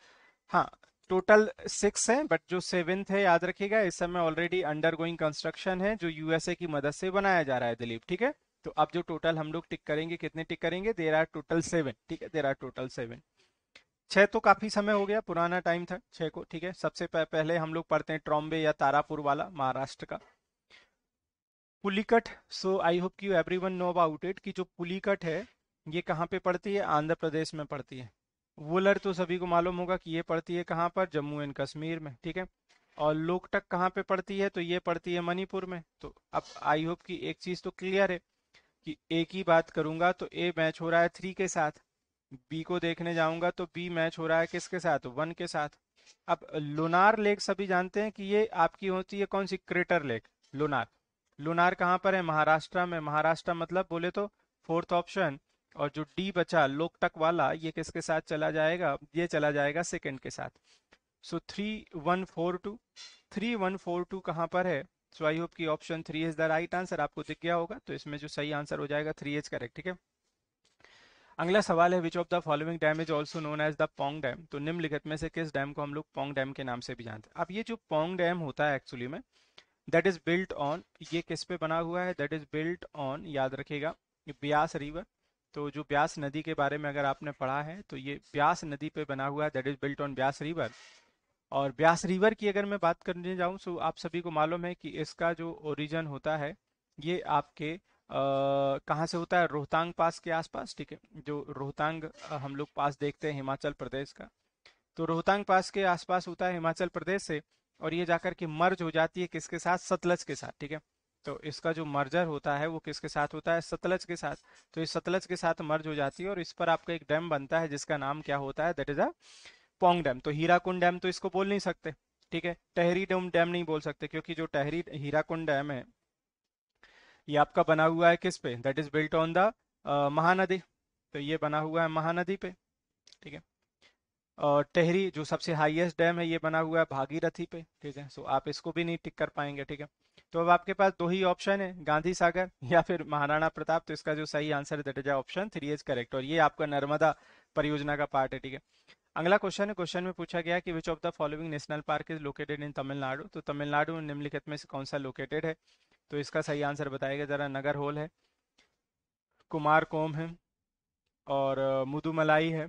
हाँ टोटल सिक्स है बट जो सेवेंथ है याद रखिएगा इस समय ऑलरेडी अंडर गोइंग कंस्ट्रक्शन है जो यूएसए की मदद से बनाया जा रहा है दिलीप ठीक है तो अब जो टोटल हम लोग टिक करेंगे कितने टिक करेंगे देर आर टोटल सेवन ठीक है देर आर टोटल सेवन छः तो काफ़ी समय हो गया पुराना टाइम था छः को ठीक है सबसे पहले हम लोग पढ़ते हैं ट्रॉम्बे या तारापुर वाला महाराष्ट्र का Pulicat so I hope you every one know about it कि जो पुलिकट है ये कहाँ पे पड़ती है आंध्र प्रदेश में पड़ती है वुलर तो सभी को मालूम होगा कि ये पड़ती है कहाँ पर जम्मू एंड कश्मीर में ठीक है और लोकटक कहाँ पे पड़ती है तो ये पड़ती है मणिपुर में तो अब आई होप कि एक चीज़ तो क्लियर है कि एक ही बात करूंगा तो ए मैच हो रहा है थ्री के साथ बी को देखने जाऊंगा तो बी मैच हो रहा है किसके साथ वन के साथ अब लुनार लेक सभी जानते हैं कि ये आपकी होती है कौन सी क्रेटर लेक लुनार लुनार कहाँ पर है महाराष्ट्र में महाराष्ट्र मतलब बोले तो फोर्थ ऑप्शन और जो डी बचा लोकटक वाला ये किसके साथ चला जाएगा ये चला जाएगा सेकेंड के साथ so three one four two three one four two कहाँ पर है सो आई होप की option three is the right answer आपको दिख गया होगा तो इसमें जो सही आंसर हो जाएगा थ्री इज करेक्ट ठीक है अगला सवाल है which of the following dam is also known as the Pong dam तो निम्नलिखित में से किस डैम को हम लोग पोंग डैम के नाम से भी जानते हैं अब ये जो पोंग डैम होता है एक्चुअली में दैट इज बिल्ट ऑन ये किस पे बना हुआ है दैट इज बिल्ट ऑन याद रखेगा ब्यास रिवर तो जो ब्यास नदी के बारे में अगर आपने पढ़ा है तो ये ब्यास नदी पे बना हुआ है that is built on Beas river और ब्यास रिवर की अगर मैं बात करने जाऊँ तो आप सभी को मालूम है कि इसका जो ओरिजन होता है ये आपके कहाँ से होता है रोहतांग पास के आसपास ठीक है जो रोहतांग हम लोग पास देखते हैं हिमाचल प्रदेश का तो रोहतांग पास के आसपास होता है हिमाचल प्रदेश से और ये जाकर के मर्ज हो जाती है किसके साथ सतलज के साथ ठीक है तो इसका जो मर्जर होता है वो किसके साथ होता है सतलज के साथ तो इस सतलज के साथ मर्ज हो जाती है और इस पर आपका एक डैम बनता है जिसका नाम क्या होता है that is a Pong dam तो हीराकुंड डैम तो इसको बोल नहीं सकते ठीक है टहरी डैम डैम नहीं बोल सकते क्योंकि जो टहरी हीराकुंड डैम है ये आपका बना हुआ है किस पे that is built on the Mahanadi तो ये बना हुआ है महानदी पे ठीक है और टेहरी जो सबसे हाईएस्ट डैम है ये बना हुआ है भागीरथी पे ठीक है सो आप इसको भी नहीं टिक कर पाएंगे ठीक है तो अब आपके पास दो ही ऑप्शन है गांधी सागर (laughs) या फिर महाराणा प्रताप तो इसका जो सही answer that is option three is correct और ये आपका नर्मदा परियोजना का पार्ट है ठीक है अगला क्वेश्चन है क्वेश्चन में पूछा गया कि which of the following national park is located in Tamil Nadu तो तमिलनाडु निम्नलिखित में से कौन सा लोकेटेड है तो इसका सही आंसर बताएगा ज़रा नगर होल है कुमार कोम है और मुदुमलाई है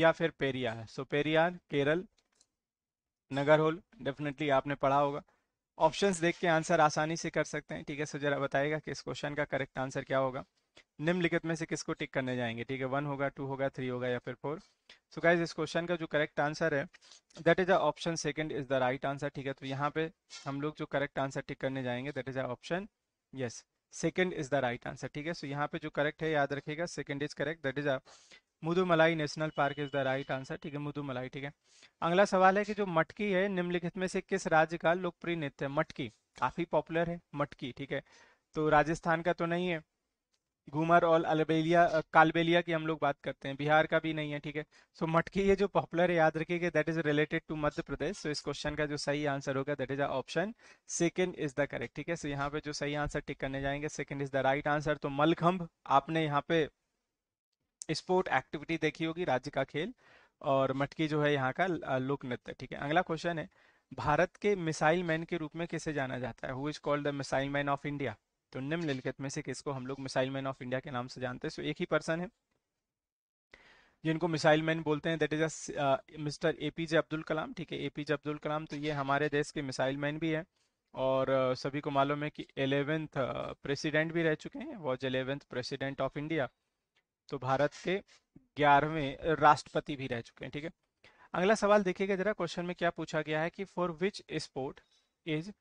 या फिर पेरिया है so Periyar Kerala Nagarhole definitely आपने पढ़ा होगा ऑप्शंस देख के आंसर आसानी से कर सकते हैं ठीक है सो जरा बताएगा कि इस क्वेश्चन का करेक्ट आंसर क्या होगा निम्नलिखित में से किसको टिक करने जाएंगे ठीक है वन होगा टू होगा थ्री होगा या फिर फोर सो गाइज इस क्वेश्चन का जो करेक्ट आंसर है that is a option second is the right answer ठीक है तो यहाँ पे हम लोग जो करेक्ट आंसर टिक करने जाएंगे that is a option yes second is the right answer ठीक है सो so यहाँ पे जो करेक्ट है याद रखेगा second is correct that is a Mudumalai national park is the right answer ठीक है मुदुमलाई ठीक है अगला सवाल है कि जो मटकी है निम्नलिखित में से किस राज्य का लोकप्रिय नृत्य है मटकी काफी पॉपुलर है मटकी ठीक है तो राजस्थान का तो नहीं है घूमर और अलबेलिया कालबेलिया की हम लोग बात करते हैं बिहार का भी नहीं है ठीक है सो मटकी ये जो पॉपुलर है याद रखिए that is related to Madhya Pradesh so इस क्वेश्चन का जो सही आंसर होगा that is option second is the correct ठीक है सो यहाँ पे जो सही आंसर टिक करने जाएंगे second is the right answer तो मलखम्भ आपने यहाँ पे स्पोर्ट एक्टिविटी देखी होगी राज्य का खेल और मटकी जो है यहाँ का लोक नृत्य ठीक है अगला क्वेश्चन है भारत के मिसाइल मैन के रूप में किसे जाना जाता है who is called the missile man of India तो निम्नलिखित में से किसको हम लोग मिसाइल मैन ऑफ इंडिया के नाम से जानते हैं सो एक ही पर्सन है जिनको मिसाइल मैन बोलते हैं that is mister A P J Abdul Kalam ठीक है ए पी जे अब्दुल कलाम तो ये हमारे देश के मिसाइल मैन भी है और uh, सभी को मालूम है कि एलेवेंथ प्रेसिडेंट uh, भी रह चुके हैं was eleventh president of India तो भारत के ग्यारहवें राष्ट्रपति भी रह चुके हैं ठीक है अगला सवाल देखिएगा जरा क्वेश्चन में क्या पूछा गया है कि for which sport is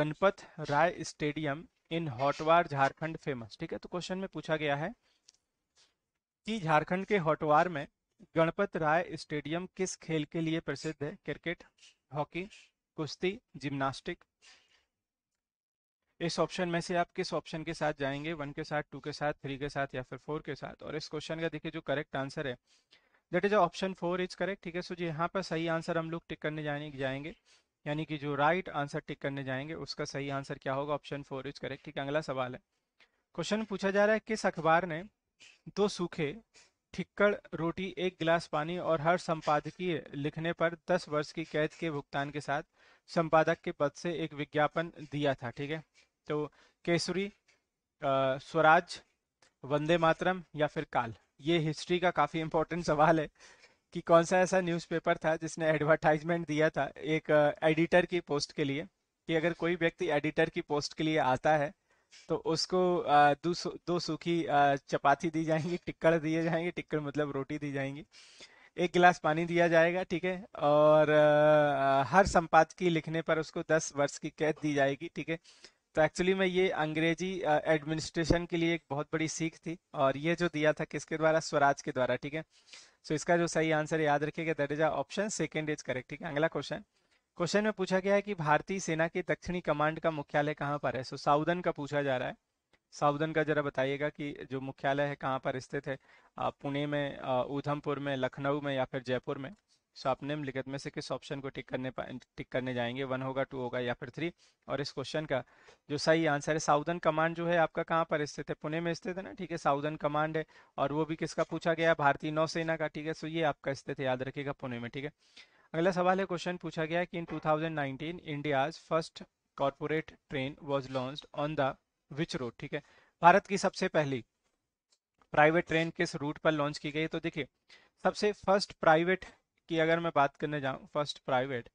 Ganpat Rai stadium in Hotwar Jharkhand famous ठीक है तो क्वेश्चन में पूछा गया है कि झारखंड के हॉटवार में गणपत राय स्टेडियम किस खेल के लिए प्रसिद्ध है क्रिकेट हॉकी कुश्ती जिम्नास्टिक इस ऑप्शन में से आप किस ऑप्शन के साथ जाएंगे वन के साथ टू के साथ थ्री के साथ या फिर फोर के साथ और इस क्वेश्चन का देखिए जो करेक्ट आंसर है that is option four is correct ठीक है सो जी यहाँ पर सही आंसर हम लोग टिक करने जाने जाएंगे यानी कि जो राइट आंसर टिक करने जाएंगे उसका सही आंसर क्या होगा ऑप्शन फोर इज करेक्ट ठीक है अगला सवाल है क्वेश्चन पूछा जा रहा है किस अखबार ने दो सूखे ठिक्कड़ रोटी एक गिलास पानी और हर संपादकीय लिखने पर दस वर्ष की कैद के भुगतान के साथ संपादक के पद से एक विज्ञापन दिया था ठीक है तो केसरी स्वराज वंदे मातरम या फिर काल ये हिस्ट्री का काफ़ी इंपॉर्टेंट सवाल है कि कौन सा ऐसा न्यूज़पेपर था जिसने एडवर्टाइजमेंट दिया था एक एडिटर uh, की पोस्ट के लिए कि अगर कोई व्यक्ति एडिटर की पोस्ट के लिए आता है तो उसको uh, दो दो सूखी uh, चपाती दी जाएंगी टिक्कड़ दिए जाएंगे टिक्कड़ मतलब रोटी दी जाएंगी एक गिलास पानी दिया जाएगा ठीक है और हर संपादकीय लिखने पर उसको दस वर्ष की कैद दी जाएगी ठीक है तो एक्चुअली में ये अंग्रेजी एडमिनिस्ट्रेशन के लिए एक बहुत बड़ी सीख थी और ये जो दिया था किसके द्वारा स्वराज के द्वारा ठीक है सो so, इसका जो सही आंसर याद रखिएगा that is option second is correct ठीक है अगला क्वेश्चन क्वेश्चन में पूछा गया है कि भारतीय सेना के दक्षिणी कमांड का मुख्यालय कहाँ पर है सो so, साउदन का पूछा जा रहा है साउदन का जरा बताइएगा कि जो मुख्यालय है कहाँ पर स्थित है पुणे में ऊधमपुर में लखनऊ में या फिर जयपुर में सो आप निम्नलिखित में से किस ऑप्शन को टिक करने टिक करने जाएंगे वन होगा टू होगा या फिर थ्री और इस क्वेश्चन का जो सही आंसर है साउदर्न कमांड जो है आपका कहाँ पर स्थित है पुणे में स्थित है ना ठीक है साउदर्न कमांड है और वो भी किसका पूछा गया भारतीय नौसेना का ठीक है सो ये आपका स्थित है याद रखेगा पुणे में ठीक है अगला सवाल है क्वेश्चन पूछा गया कि in to India's first corporate train was launch on the which road ठीक है भारत की सबसे पहली प्राइवेट ट्रेन किस रूट पर लॉन्च की गई तो देखिए सबसे फर्स्ट प्राइवेट की अगर मैं बात करने जाऊँ फर्स्ट प्राइवेट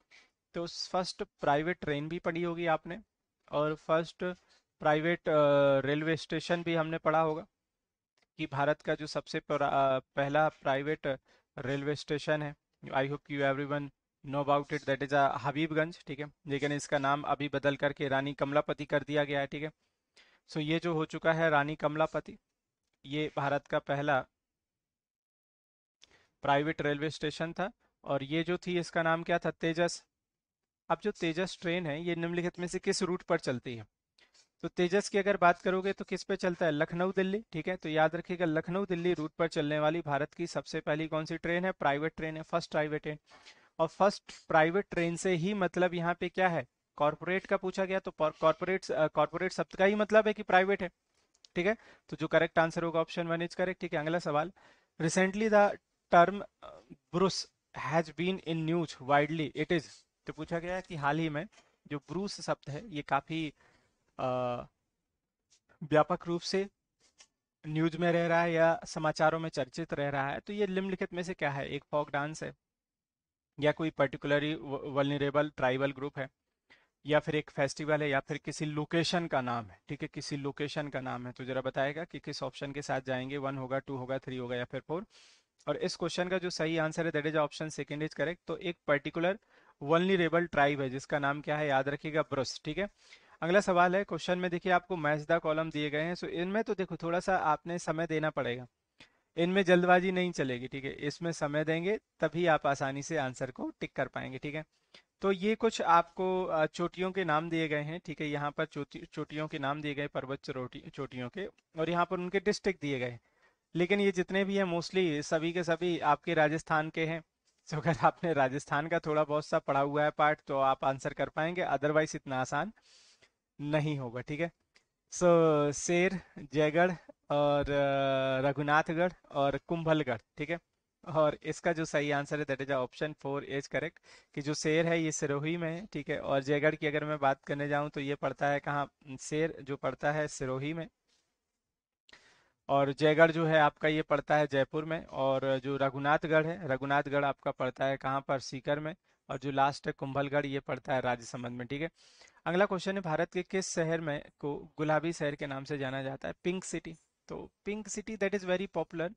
तो फर्स्ट प्राइवेट ट्रेन भी पढ़ी होगी आपने और फर्स्ट प्राइवेट रेलवे स्टेशन भी हमने पढ़ा होगा कि भारत का जो सबसे पहला प्राइवेट रेलवे स्टेशन है I hope you every one know about it that is a Habibganj ठीक है लेकिन इसका नाम अभी बदल करके रानी कमलापति कर दिया गया है ठीक है सो ये जो हो चुका है रानी कमलापति ये भारत का पहला प्राइवेट रेलवे स्टेशन था और ये जो थी इसका नाम क्या था तेजस अब जो तेजस ट्रेन है ये निम्नलिखित में से किस रूट पर चलती है तो तेजस की अगर बात करोगे तो किस पे चलता है लखनऊ दिल्ली ठीक है तो याद रखिएगा लखनऊ दिल्ली रूट पर चलने वाली भारत की सबसे पहली कौन सी ट्रेन है प्राइवेट ट्रेन है फर्स्ट प्राइवेट ट्रेन और फर्स्ट प्राइवेट ट्रेन से ही मतलब यहाँ पे क्या है कॉरपोरेट का पूछा गया तो कॉर्पोरेट कॉर्पोरेट शब्द का ही मतलब है कि प्राइवेट है ठीक है तो जो करेक्ट आंसर होगा ऑप्शन वन इज करेक्ट ठीक है अगला सवाल recently the term bruce has been in news widely it is तो पूछा गया कि हाल ही में जो ब्रूस शब्द है ये काफी व्यापक रूप से न्यूज में रह रहा है या समाचारों में चर्चित रह रहा है तो ये निम्नलिखित में से क्या है एक फोक डांस है या कोई पर्टिकुलरली वलनरेबल ट्राइबल ग्रुप है या फिर एक फेस्टिवल है या फिर किसी लोकेशन का नाम है ठीक है किसी लोकेशन का नाम है तो जरा बताएगा कि किस ऑप्शन के साथ जाएंगे वन होगा टू होगा थ्री होगा या फिर फोर और इस क्वेश्चन का जो सही आंसर है that is option second is correct तो एक पर्टिकुलर वनलीरेबल ट्राइब है जिसका नाम क्या है याद रखिएगा ब्रस्ट ठीक है अगला सवाल है क्वेश्चन में देखिए आपको मैच द कॉलम दिए गए हैं सो इनमें तो देखो थोड़ा सा आपने समय देना पड़ेगा इनमें जल्दबाजी नहीं चलेगी ठीक है इसमें समय देंगे तभी आप आसानी से आंसर को टिक कर पाएंगे ठीक है तो ये कुछ आपको चोटियों के नाम दिए गए हैं ठीक है यहाँ पर चोटियों के नाम दिए गए पर्वत चोटियों के और यहाँ पर उनके डिस्ट्रिक्ट दिए गए हैं लेकिन ये जितने भी हैं मोस्टली सभी के सभी आपके राजस्थान के हैं तो अगर आपने राजस्थान का थोड़ा बहुत सा पढ़ा हुआ है पार्ट तो आप आंसर कर पाएंगे अदरवाइज इतना आसान नहीं होगा ठीक है सो so, शेर जयगढ़ और रघुनाथगढ़ और कुंभलगढ़ ठीक है और इसका जो सही आंसर है that is option four is correct कि जो शेर है ये सिरोही में है ठीक है और जयगढ़ की अगर मैं बात करने जाऊं तो ये पड़ता है कहाँ शेर जो पड़ता है सिरोही में और जयगढ़ जो है आपका ये पड़ता है जयपुर में और जो रघुनाथगढ़ है रघुनाथगढ़ आपका पड़ता है कहाँ पर सीकर में और जो लास्ट है कुंभलगढ़ ये पड़ता है राजसमंद में ठीक है अगला क्वेश्चन है भारत के किस शहर में को गुलाबी शहर के नाम से जाना जाता है पिंक सिटी तो pink city that is very popular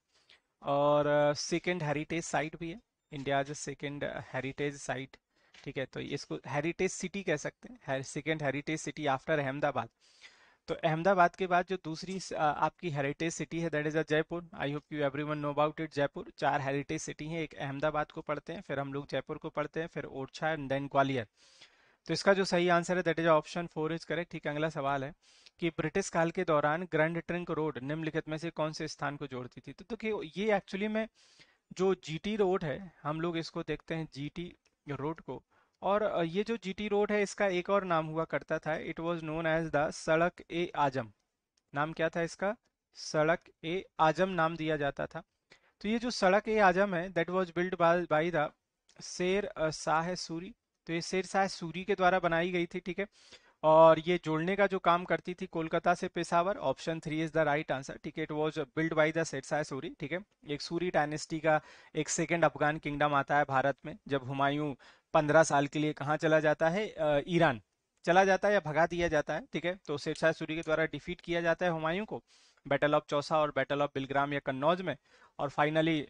और सेकेंड हेरिटेज साइट भी है India is second heritage site ठीक है तो इसको हेरिटेज सिटी कह सकते हैं second heritage city after Ahmedabad तो अहमदाबाद के बाद जो दूसरी आपकी हेरिटेज सिटी है that is a Jaipur I hope you everyone know about it Jaipur चार हेरिटेज सिटी हैं एक अहमदाबाद को पढ़ते हैं फिर हम लोग जयपुर को पढ़ते हैं फिर ओरछा एंड देन ग्वालियर तो इसका जो सही आंसर है that is option four is correct ठीक अगला सवाल है कि ब्रिटिश काल के दौरान ग्रैंड ट्रंक रोड निम्नलिखित में से कौन से स्थान को जोड़ती थी तो देखिए तो ये एक्चुअली में जो जीटी रोड है हम लोग इसको देखते हैं जीटी रोड को और ये जो जीटी रोड है इसका एक और नाम हुआ करता था it was known as the Sadak e आजम नाम क्या था इसका सड़क ए आजम नाम दिया जाता था तो ये जो सड़क ए आजम है that was build by the Sher Shah Suri तो ये शेर शाह सूरी के द्वारा बनाई गई थी ठीक है और ये जोड़ने का जो काम करती थी कोलकाता से Peshawar option three is the right answer ठीक है it was build by the सेटसा सूरी ठीक है एक सूरी डायनेस्टी का एक सेकेंड अफगान किंगडम आता है भारत में जब हुमायूं पंद्रह साल के लिए कहाँ चला जाता है ईरान चला जाता है या भगा दिया जाता है ठीक है तो शेरशाह सूरी के द्वारा डिफीट किया जाता है हुमायूं को बैटल ऑफ चौसा और बैटल ऑफ बिलग्राम या कन्नौज में और फाइनली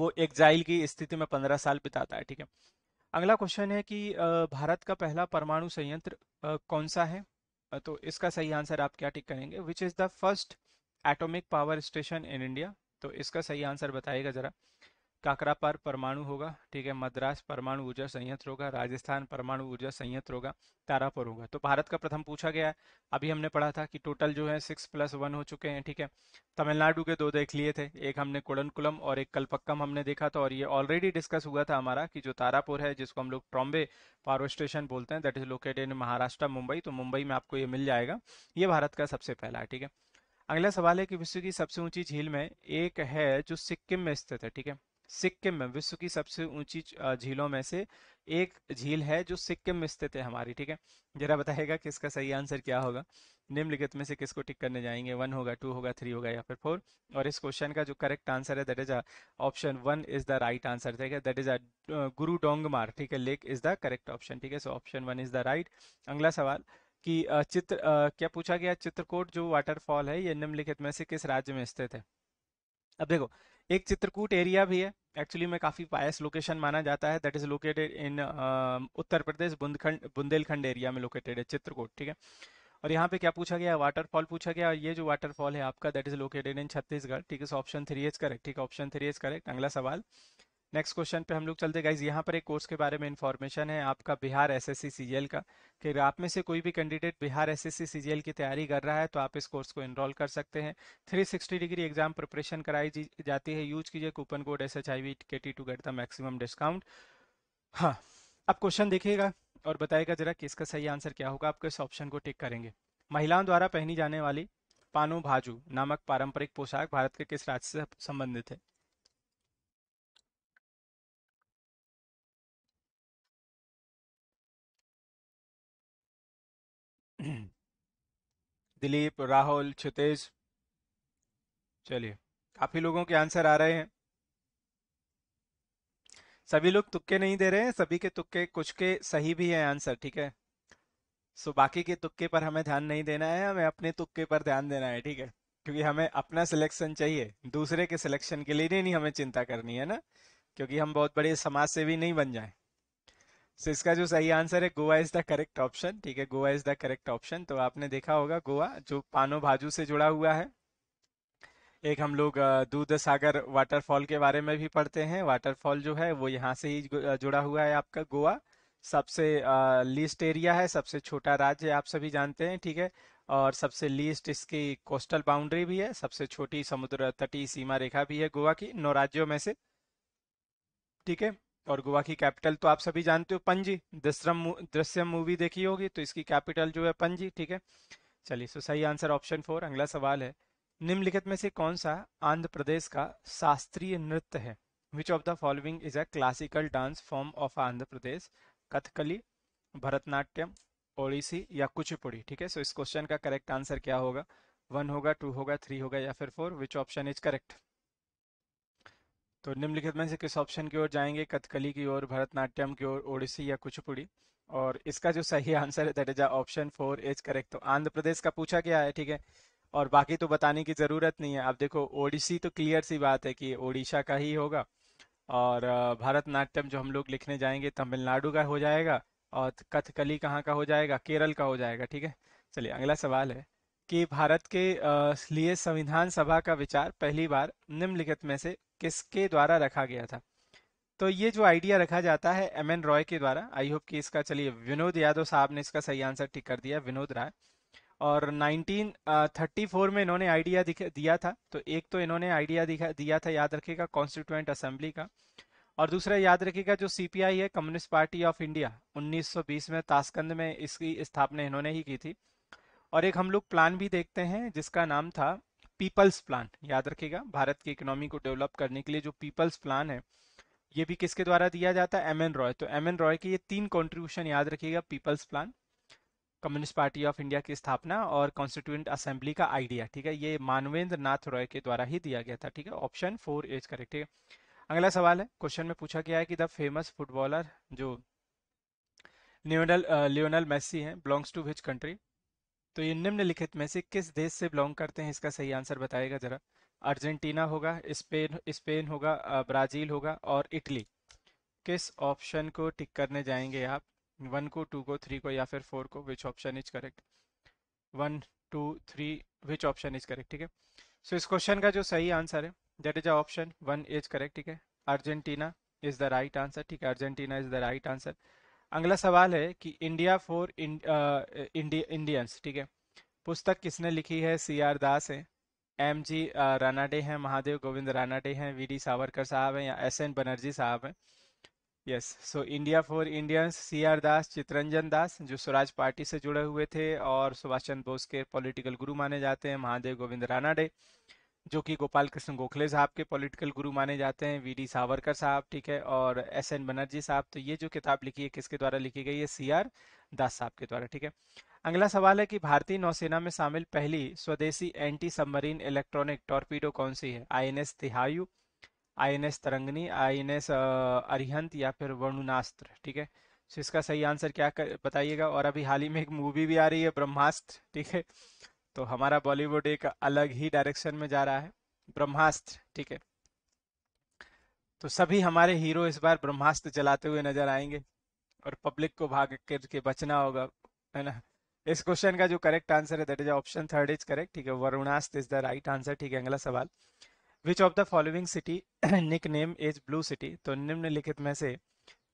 वो एक्जाइल की स्थिति में पंद्रह साल बिताता है ठीक है अगला क्वेश्चन है कि भारत का पहला परमाणु संयंत्र कौन सा है तो इसका सही आंसर आप क्या टिक करेंगे which is the first atomic power station in India तो इसका सही आंसर बताएगा ज़रा काकरा पर परमाणु होगा ठीक है मद्रास परमाणु ऊर्जा संयंत्र होगा राजस्थान परमाणु ऊर्जा संयंत्र होगा तारापुर होगा तो भारत का प्रथम पूछा गया है अभी हमने पढ़ा था कि टोटल जो है सिक्स प्लस वन हो चुके हैं ठीक है तमिलनाडु के दो देख लिए थे एक हमने कोडनकुलम और एक कलपक्कम हमने देखा था और ये ऑलरेडी डिस्कस हुआ था हमारा कि जो तारापुर है जिसको हम लोग ट्रॉम्बे पावर स्टेशन बोलते हैं that is located in Maharashtra Mumbai तो मुंबई में आपको ये मिल जाएगा ये भारत का सबसे पहला है ठीक है अगला सवाल है कि विश्व की सबसे ऊंची झील में एक है जो सिक्किम में स्थित है ठीक है सिक्किम में विश्व की सबसे ऊंची झीलों में से एक झील है जो सिक्किम में स्थित है हमारी ठीक है जरा बताएगा कि इसका सही आंसर क्या होगा निम्नलिखित में से किसको टिक करने जाएंगे वन होगा टू होगा थ्री होगा या फिर फोर और इस क्वेश्चन का जो करेक्ट आंसर है that is a option one is the right answer ठीक है that is a Guru Dongmar ठीक है lake is the correct option ठीक है so option one is the right अगला सवाल कि चित्र क्या पूछा गया चित्रकोट जो वाटरफॉल है ये निम्नलिखित में से किस राज्य में स्थित है अब देखो एक चित्रकूट एरिया भी है एक्चुअली में काफ़ी पायस लोकेशन माना जाता है that is located in Uttar Pradesh बुंदखंड बुंदेलखंड एरिया में लोकेटेड है चित्रकूट ठीक है और यहाँ पे क्या पूछा गया वाटरफॉल पूछा गया और ये जो वाटरफॉल है आपका that is located in Chhattisgarh ठीक है ऑप्शन थ्री इज करेक्ट ठीक है ऑप्शन थ्री इज करेक्ट अगला सवाल नेक्स्ट क्वेश्चन पे हम लोग चलते गाइज यहाँ पर एक कोर्स के बारे में इन्फॉर्मेशन है आपका बिहार एस सीजीएल का कि आप में से कोई भी कैंडिडेट बिहार एस सीजीएल की तैयारी कर रहा है तो आप इस कोर्स को इनरोल कर सकते हैं 360 डिग्री एग्जाम प्रिपरेशन कराई जाती है यूज कीजिए coupon code S H I V K T to get the maximum discount हाँ अब क्वेश्चन देखिएगा और बताएगा जरा कि इसका सही आंसर क्या होगा आपको इस ऑप्शन को टिक करेंगे महिलाओं द्वारा पहनी जाने वाली पानो भाजू नामक पारंपरिक पोशाक भारत के किस राज्य से संबंधित है (clears throat) दिलीप राहुल क्षितेज चलिए काफी लोगों के आंसर आ रहे हैं सभी लोग तुक्के नहीं दे रहे हैं सभी के तुक्के कुछ के सही भी हैं आंसर ठीक है सो बाकी के तुक्के पर हमें ध्यान नहीं देना है हमें अपने तुक्के पर ध्यान देना है ठीक है क्योंकि हमें अपना सिलेक्शन चाहिए दूसरे के सिलेक्शन के लिए नहीं, नहीं हमें चिंता करनी है ना क्योंकि हम बहुत बड़े समाज से भी नहीं बन जाए सो so, इसका जो सही आंसर है Goa is the correct option ठीक है Goa is the correct option तो आपने देखा होगा गोवा जो पानो भाजू से जुड़ा हुआ है एक हम लोग दूध सागर वाटरफॉल के बारे में भी पढ़ते हैं वाटरफॉल जो है वो यहाँ से ही जुड़ा हुआ है आपका गोवा सबसे लीस्ट एरिया है सबसे छोटा राज्य आप सभी जानते हैं ठीक है और सबसे लीस्ट इसकी कोस्टल बाउंड्री भी है सबसे छोटी समुद्र तटीय सीमा रेखा भी है गोवा की नौ राज्यों में से ठीक है और गोवा की कैपिटल तो आप सभी जानते हो पंजी दृश्यम दृश्यम मूवी देखी होगी तो इसकी कैपिटल जो है पंजी ठीक है चलिए सो सही आंसर ऑप्शन फोर अगला सवाल है निम्नलिखित में से कौन सा आंध्र प्रदेश का शास्त्रीय नृत्य है which of the following is a classical dance form of Andhra Pradesh Kathakali Bharatanatyam Odissi या कुचिपुड़ी ठीक है सो इस क्वेश्चन का करेक्ट आंसर क्या होगा वन होगा टू होगा थ्री होगा या फिर four which option is correct तो निम्नलिखित में से किस ऑप्शन की ओर जाएंगे कथकली की ओर भरतनाट्यम की ओर ओडिसी या कुचिपुड़ी और इसका जो सही आंसर है that is option four is correct तो आंध्र प्रदेश का पूछा गया है ठीक है और बाकी तो बताने की जरूरत नहीं है आप देखो ओडिसी तो क्लियर सी बात है कि ओडिशा का ही होगा और भरतनाट्यम जो हम लोग लिखने जाएंगे तमिलनाडु का हो जाएगा और कथकली कहाँ का हो जाएगा केरल का हो जाएगा ठीक है चलिए अगला सवाल है कि भारत के लिए संविधान सभा का विचार पहली बार निम्नलिखित में से किसके द्वारा रखा गया था तो ये जो आइडिया रखा जाता है एम एन रॉय के द्वारा आई होप कि इसका चलिए विनोद यादव साहब ने इसका सही आंसर ठीक कर दिया विनोद राय और 1934 में इन्होंने आइडिया दिया था तो एक तो इन्होंने आइडिया दिया था याद रखेगा कॉन्स्टिट्यूएंट असेंबली का और दूसरा याद रखेगा जो सीपीआई है कम्युनिस्ट पार्टी ऑफ इंडिया 1920 में ताशकंद में इसकी स्थापना इन्होंने ही की थी और एक हम लोग प्लान भी देखते हैं जिसका नाम था पीपल्स प्लान याद रखेगा भारत की इकोनॉमी को डेवलप करने के लिए जो पीपल्स प्लान है ये भी किसके द्वारा दिया जाता है एम एन रॉय तो एम एन रॉय के ये तीन कॉन्ट्रीब्यूशन याद रखिएगा people's plan communist party of India की स्थापना और कॉन्स्टिट्यूंट असेंबली का आइडिया ठीक है ये मानवेंद्र नाथ रॉय के द्वारा ही दिया गया था ठीक है ऑप्शन फोर इज करेक्ट ठीक है अगला सवाल है क्वेश्चन में पूछा गया है कि द फेमस फुटबॉलर जो लियोनल लियोनल मेस्सी है बिलोंग्स टू विच कंट्री तो ये निम्नलिखित में से किस देश से बिलोंग करते हैं इसका सही आंसर बताएगा जरा अर्जेंटीना होगा स्पेन स्पेन होगा ब्राजील होगा और इटली किस ऑप्शन को टिक करने जाएंगे आप वन को टू को थ्री को या फिर फोर को which option is correct one two three which option is correct ठीक है सो इस क्वेश्चन का जो सही आंसर है that is a option one is correct ठीक है Argentina is the right answer ठीक है Argentina is the right answer अगला सवाल है कि इंडिया फॉर इंडियंस ठीक है पुस्तक किसने लिखी है सी आर दास है एम जी रानाडे हैं महादेव गोविंद रानाडे हैं वी डी सावरकर साहब हैं या एस एन बनर्जी साहब हैं yes so India for Indians C R Das Chittaranjan Das जो स्वराज पार्टी से जुड़े हुए थे और सुभाष चंद्र बोस के पॉलिटिकल गुरु माने जाते हैं महादेव गोविंद रानाडे जो कि गोपाल कृष्ण गोखले साहब के पॉलिटिकल गुरु माने जाते हैं वी डी सावरकर साहब ठीक है और एस एन बनर्जी साहब तो ये जो किताब लिखी है किसके द्वारा लिखी गई है सी आर दास साहब के द्वारा ठीक है अगला सवाल है कि भारतीय नौसेना में शामिल पहली स्वदेशी एंटी सबमरीन इलेक्ट्रॉनिक टॉर्पीडो कौन सी है I N S Tihayu I N S Tarangini I N S Arihant या फिर वर्णुनास्त्र ठीक है तो इसका सही आंसर क्या बताइएगा और अभी हाल ही में एक मूवी भी आ रही है ब्रह्मास्त्र ठीक है तो हमारा बॉलीवुड एक अलग ही डायरेक्शन में जा रहा है ब्रह्मास्त्र ठीक है तो सभी हमारे हीरो इस बार ब्रह्मास्त्र चलाते हुए नजर आएंगे और पब्लिक को भाग करके बचना होगा है ना इस क्वेश्चन का जो करेक्ट आंसर है that is option third is correct ठीक है Varunastra is the right answer ठीक है अगला सवाल which of the following city nickname is blue city तो निम्नलिखित में से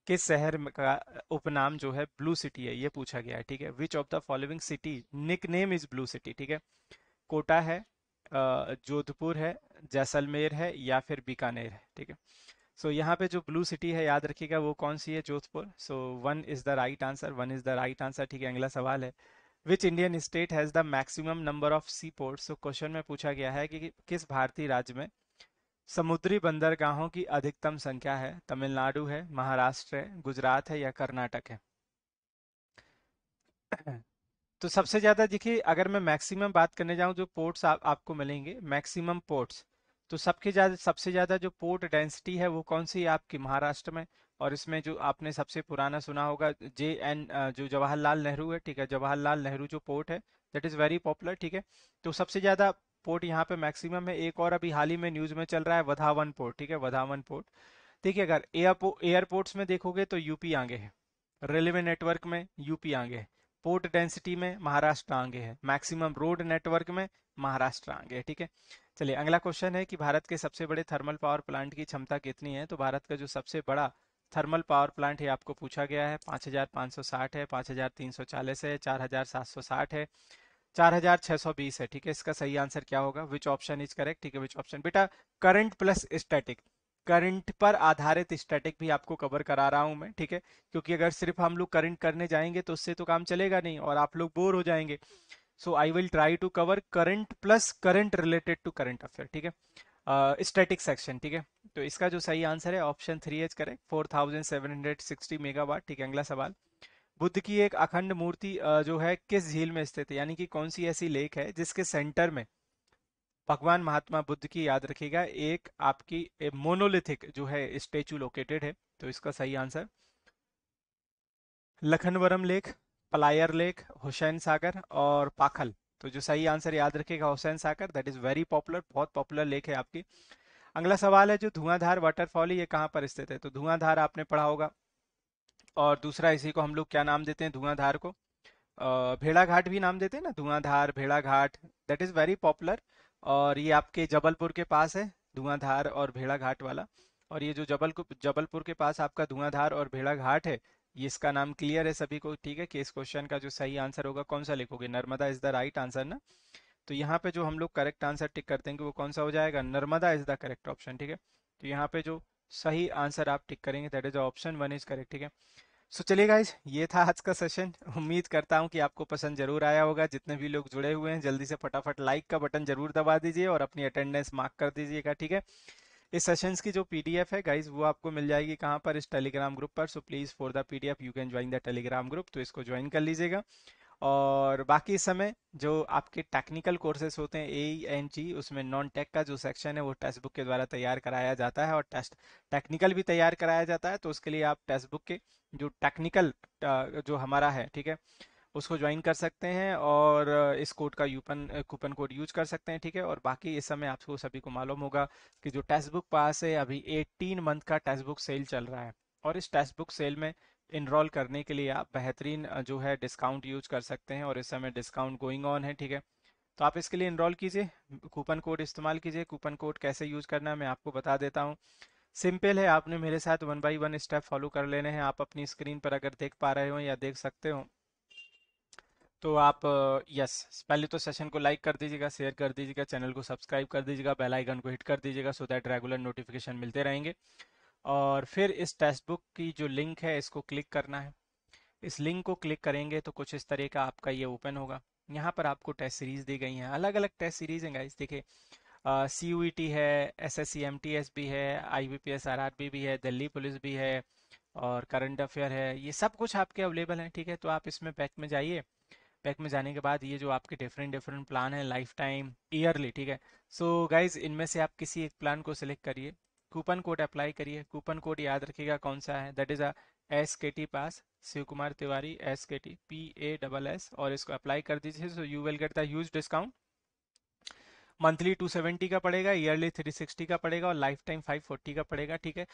किस शहर का उपनाम जो है ब्लू सिटी है ये पूछा गया है ठीक है which of the following city nickname is blue city ठीक है कोटा है जोधपुर है जैसलमेर है या फिर बीकानेर है ठीक है सो यहाँ पे जो ब्लू सिटी है याद रखिएगा वो कौन सी है Jodhpur so one is the right answer one is the right answer ठीक है अगला सवाल है which Indian state has the maximum number of seaport so question में पूछा गया है कि किस भारतीय राज्य में समुद्री बंदरगाहों की अधिकतम संख्या है तमिलनाडु है महाराष्ट्र है गुजरात है या कर्नाटक है (clears throat) तो सबसे ज्यादा देखिए अगर मैं मैक्सिमम बात करने जाऊं जो पोर्ट्स आप, आपको मिलेंगे मैक्सिमम पोर्ट्स तो सबके ज्यादा सबसे ज्यादा जो पोर्ट डेंसिटी है वो कौन सी है आपकी महाराष्ट्र में और इसमें जो आपने सबसे पुराना सुना होगा जे एन जो जवाहरलाल नेहरू है ठीक है जवाहरलाल नेहरू जो पोर्ट है दैट इज वेरी पॉपुलर ठीक है तो सबसे ज्यादा पोर्ट यहाँ पे मैक्सिमम है एक और अभी हाल ही में न्यूज में चल रहा है वधावन पोर्ट ठीक है वधावन पोर्ट देखिए अगर एयरपोर्ट्स में देखोगे तो यूपी आगे है रेलवे नेटवर्क में यूपी आगे है पोर्ट डेंसिटी में महाराष्ट्र आगे है मैक्सिमम रोड नेटवर्क में महाराष्ट्र आगे है ठीक है चलिए अगला क्वेश्चन है कि भारत के सबसे बड़े थर्मल पावर प्लांट की क्षमता कितनी है तो भारत का जो सबसे बड़ा थर्मल पावर प्लांट है आपको पूछा गया है 5560 है 5340 है 4760 है 4620 है ठीक है इसका सही आंसर क्या होगा विच ऑप्शन इज करेक्ट ठीक है विच ऑप्शन बेटा करंट प्लस स्टैटिक करंट पर आधारित स्टैटिक भी आपको कवर करा रहा हूं मैं ठीक है क्योंकि अगर सिर्फ हम लोग करंट करने जाएंगे तो उससे तो काम चलेगा नहीं और आप लोग बोर हो जाएंगे so I will try to cover current plus current related to current affair ठीक है स्टैटिक सेक्शन ठीक है तो इसका जो सही आंसर है option three is correct four thousand seven hundred sixty megawatt ठीक है अगला सवाल बुद्ध की एक अखंड मूर्ति जो है किस झील में स्थित है यानी कि कौन सी ऐसी लेक है जिसके सेंटर में भगवान महात्मा बुद्ध की याद रखिएगा एक आपकी मोनोलिथिक जो है स्टेचू लोकेटेड है तो इसका सही answer Laknavaram lake Palair lake Hussain Sagar और पाखल तो जो सही आंसर याद रखेगा Hussain Sagar that is very popular बहुत पॉपुलर लेक है आपकी अगला सवाल है जो धुआंधार वाटरफॉल ये कहाँ पर स्थित है तो धुआंधार आपने पढ़ा होगा और दूसरा इसी को हम लोग क्या नाम देते हैं धुआंधार को भेड़ा घाट भी नाम देते हैं ना धुआंधार भेड़ा घाट दैट इज़ वेरी पॉपुलर और ये आपके जबलपुर के पास है धुआंधार और भेड़ा घाट वाला और ये जो जबल जबलपुर के पास आपका धुआंधार और भेड़ा घाट है ये इसका नाम क्लियर है सभी को ठीक है कि इस क्वेश्चन का जो सही आंसर होगा कौन सा लिखोगे Narmada is the right answer ना तो यहाँ पे जो हम लोग करेक्ट आंसर टिक करते हैं कि वो कौन सा हो जाएगा Narmada is the correct option ठीक है तो यहाँ पे जो सही आंसर आप टिक करेंगे that is option one is correct ठीक है सो so, चलिए गाइज ये था आज का सेशन उम्मीद करता हूँ कि आपको पसंद जरूर आया होगा जितने भी लोग जुड़े हुए हैं जल्दी से फटाफट लाइक का बटन जरूर दबा दीजिए और अपनी अटेंडेंस मार्क कर दीजिएगा ठीक है इस सेशंस की जो पीडीएफ है गाइज वो आपको मिल जाएगी कहाँ पर इस टेलीग्राम ग्रुप पर so please for the PDF you can join the Telegram group तो इसको ज्वाइन कर लीजिएगा और बाकी समय जो आपके टेक्निकल कोर्सेज होते हैं ए एन जी उसमें नॉन टेक का जो सेक्शन है वो टेक्स्ट बुक के द्वारा तैयार कराया जाता है और टेस्ट टेक्निकल भी तैयार कराया जाता है तो उसके लिए आप टेक्स्ट बुक के जो टेक्निकल जो हमारा है ठीक है उसको ज्वाइन कर सकते हैं और इस कोड का यूपन कूपन कोड यूज कर सकते हैं ठीक है और बाकी इस समय आपको सभी को मालूम होगा कि जो टेक्स्ट बुक पास है अभी 18 मंथ का टेक्स्ट बुक सेल चल रहा है और इस टेक्स्ट बुक सेल में इनरोल करने के लिए आप बेहतरीन जो है डिस्काउंट यूज कर सकते हैं और इस समय डिस्काउंट गोइंग ऑन है ठीक है तो आप इसके लिए इनरोल कीजिए कूपन कोड इस्तेमाल कीजिए कूपन कोड कैसे यूज करना है मैं आपको बता देता हूँ सिंपल है आपने मेरे साथ one by one step follow कर लेने हैं आप अपनी स्क्रीन पर अगर देख पा रहे हो या देख सकते हो तो आप यस पहले तो सेशन को लाइक कर दीजिएगा शेयर कर दीजिएगा चैनल को सब्सक्राइब कर दीजिएगा बेल आइकन को हिट कर दीजिएगा सो दैट रेगुलर नोटिफिकेशन मिलते रहेंगे और फिर इस टेस्ट बुक की जो लिंक है इसको क्लिक करना है इस लिंक को क्लिक करेंगे तो कुछ इस तरह का आपका ये ओपन होगा यहाँ पर आपको टेस्ट सीरीज दी गई हैं अलग अलग टेस्ट सीरीज हैं गाइस देखिए सी यू टी है S S C M T S भी है I B P S R R B भी है दिल्ली पुलिस भी है और करंट अफेयर है ये सब कुछ आपके अवेलेबल हैं ठीक है तो आप इसमें बैक में जाइए बैक में जाने के बाद ये जो आपके डिफरेंट डिफरेंट प्लान है लाइफ टाइम ईयरली ठीक है सो गाइज इनमें से आप किसी एक प्लान को सिलेक्ट करिए कूपन कोड अप्लाई करिए कूपन कोड याद रखिएगा कौन सा है that is a S K T pass Shiv Kumar Tiwari S K T P A double S और इसको अप्लाई कर दीजिए so you will get the huge discount monthly 270 का पड़ेगा ईयरली 360 का पड़ेगा और लाइफ टाइम 540 का पड़ेगा ठीक है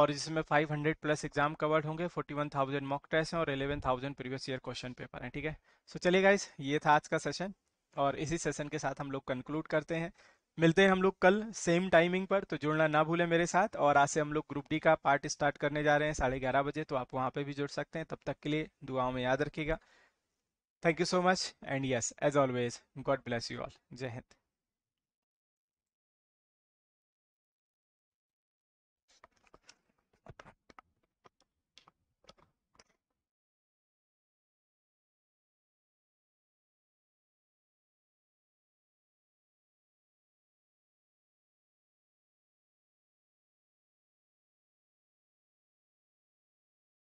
और जिसमें 500 प्लस एग्जाम कवर्ड होंगे 41,000 मॉक टेस्ट हैं और 11,000 प्रीवियस ईयर क्वेश्चन पेपर हैं ठीक है सो so, चलिए ये था आज का सेशन और इसी सेशन के साथ हम लोग कंक्लूड करते हैं मिलते हैं हम लोग कल सेम टाइमिंग पर तो जुड़ना ना भूले मेरे साथ और आज से हम लोग ग्रुप डी का पार्ट स्टार्ट करने जा रहे हैं साढ़े ग्यारह बजे तो आप वहां पे भी जुड़ सकते हैं तब तक के लिए दुआओं में याद रखिएगा thank you so much and yes as always God bless you all Jai Hind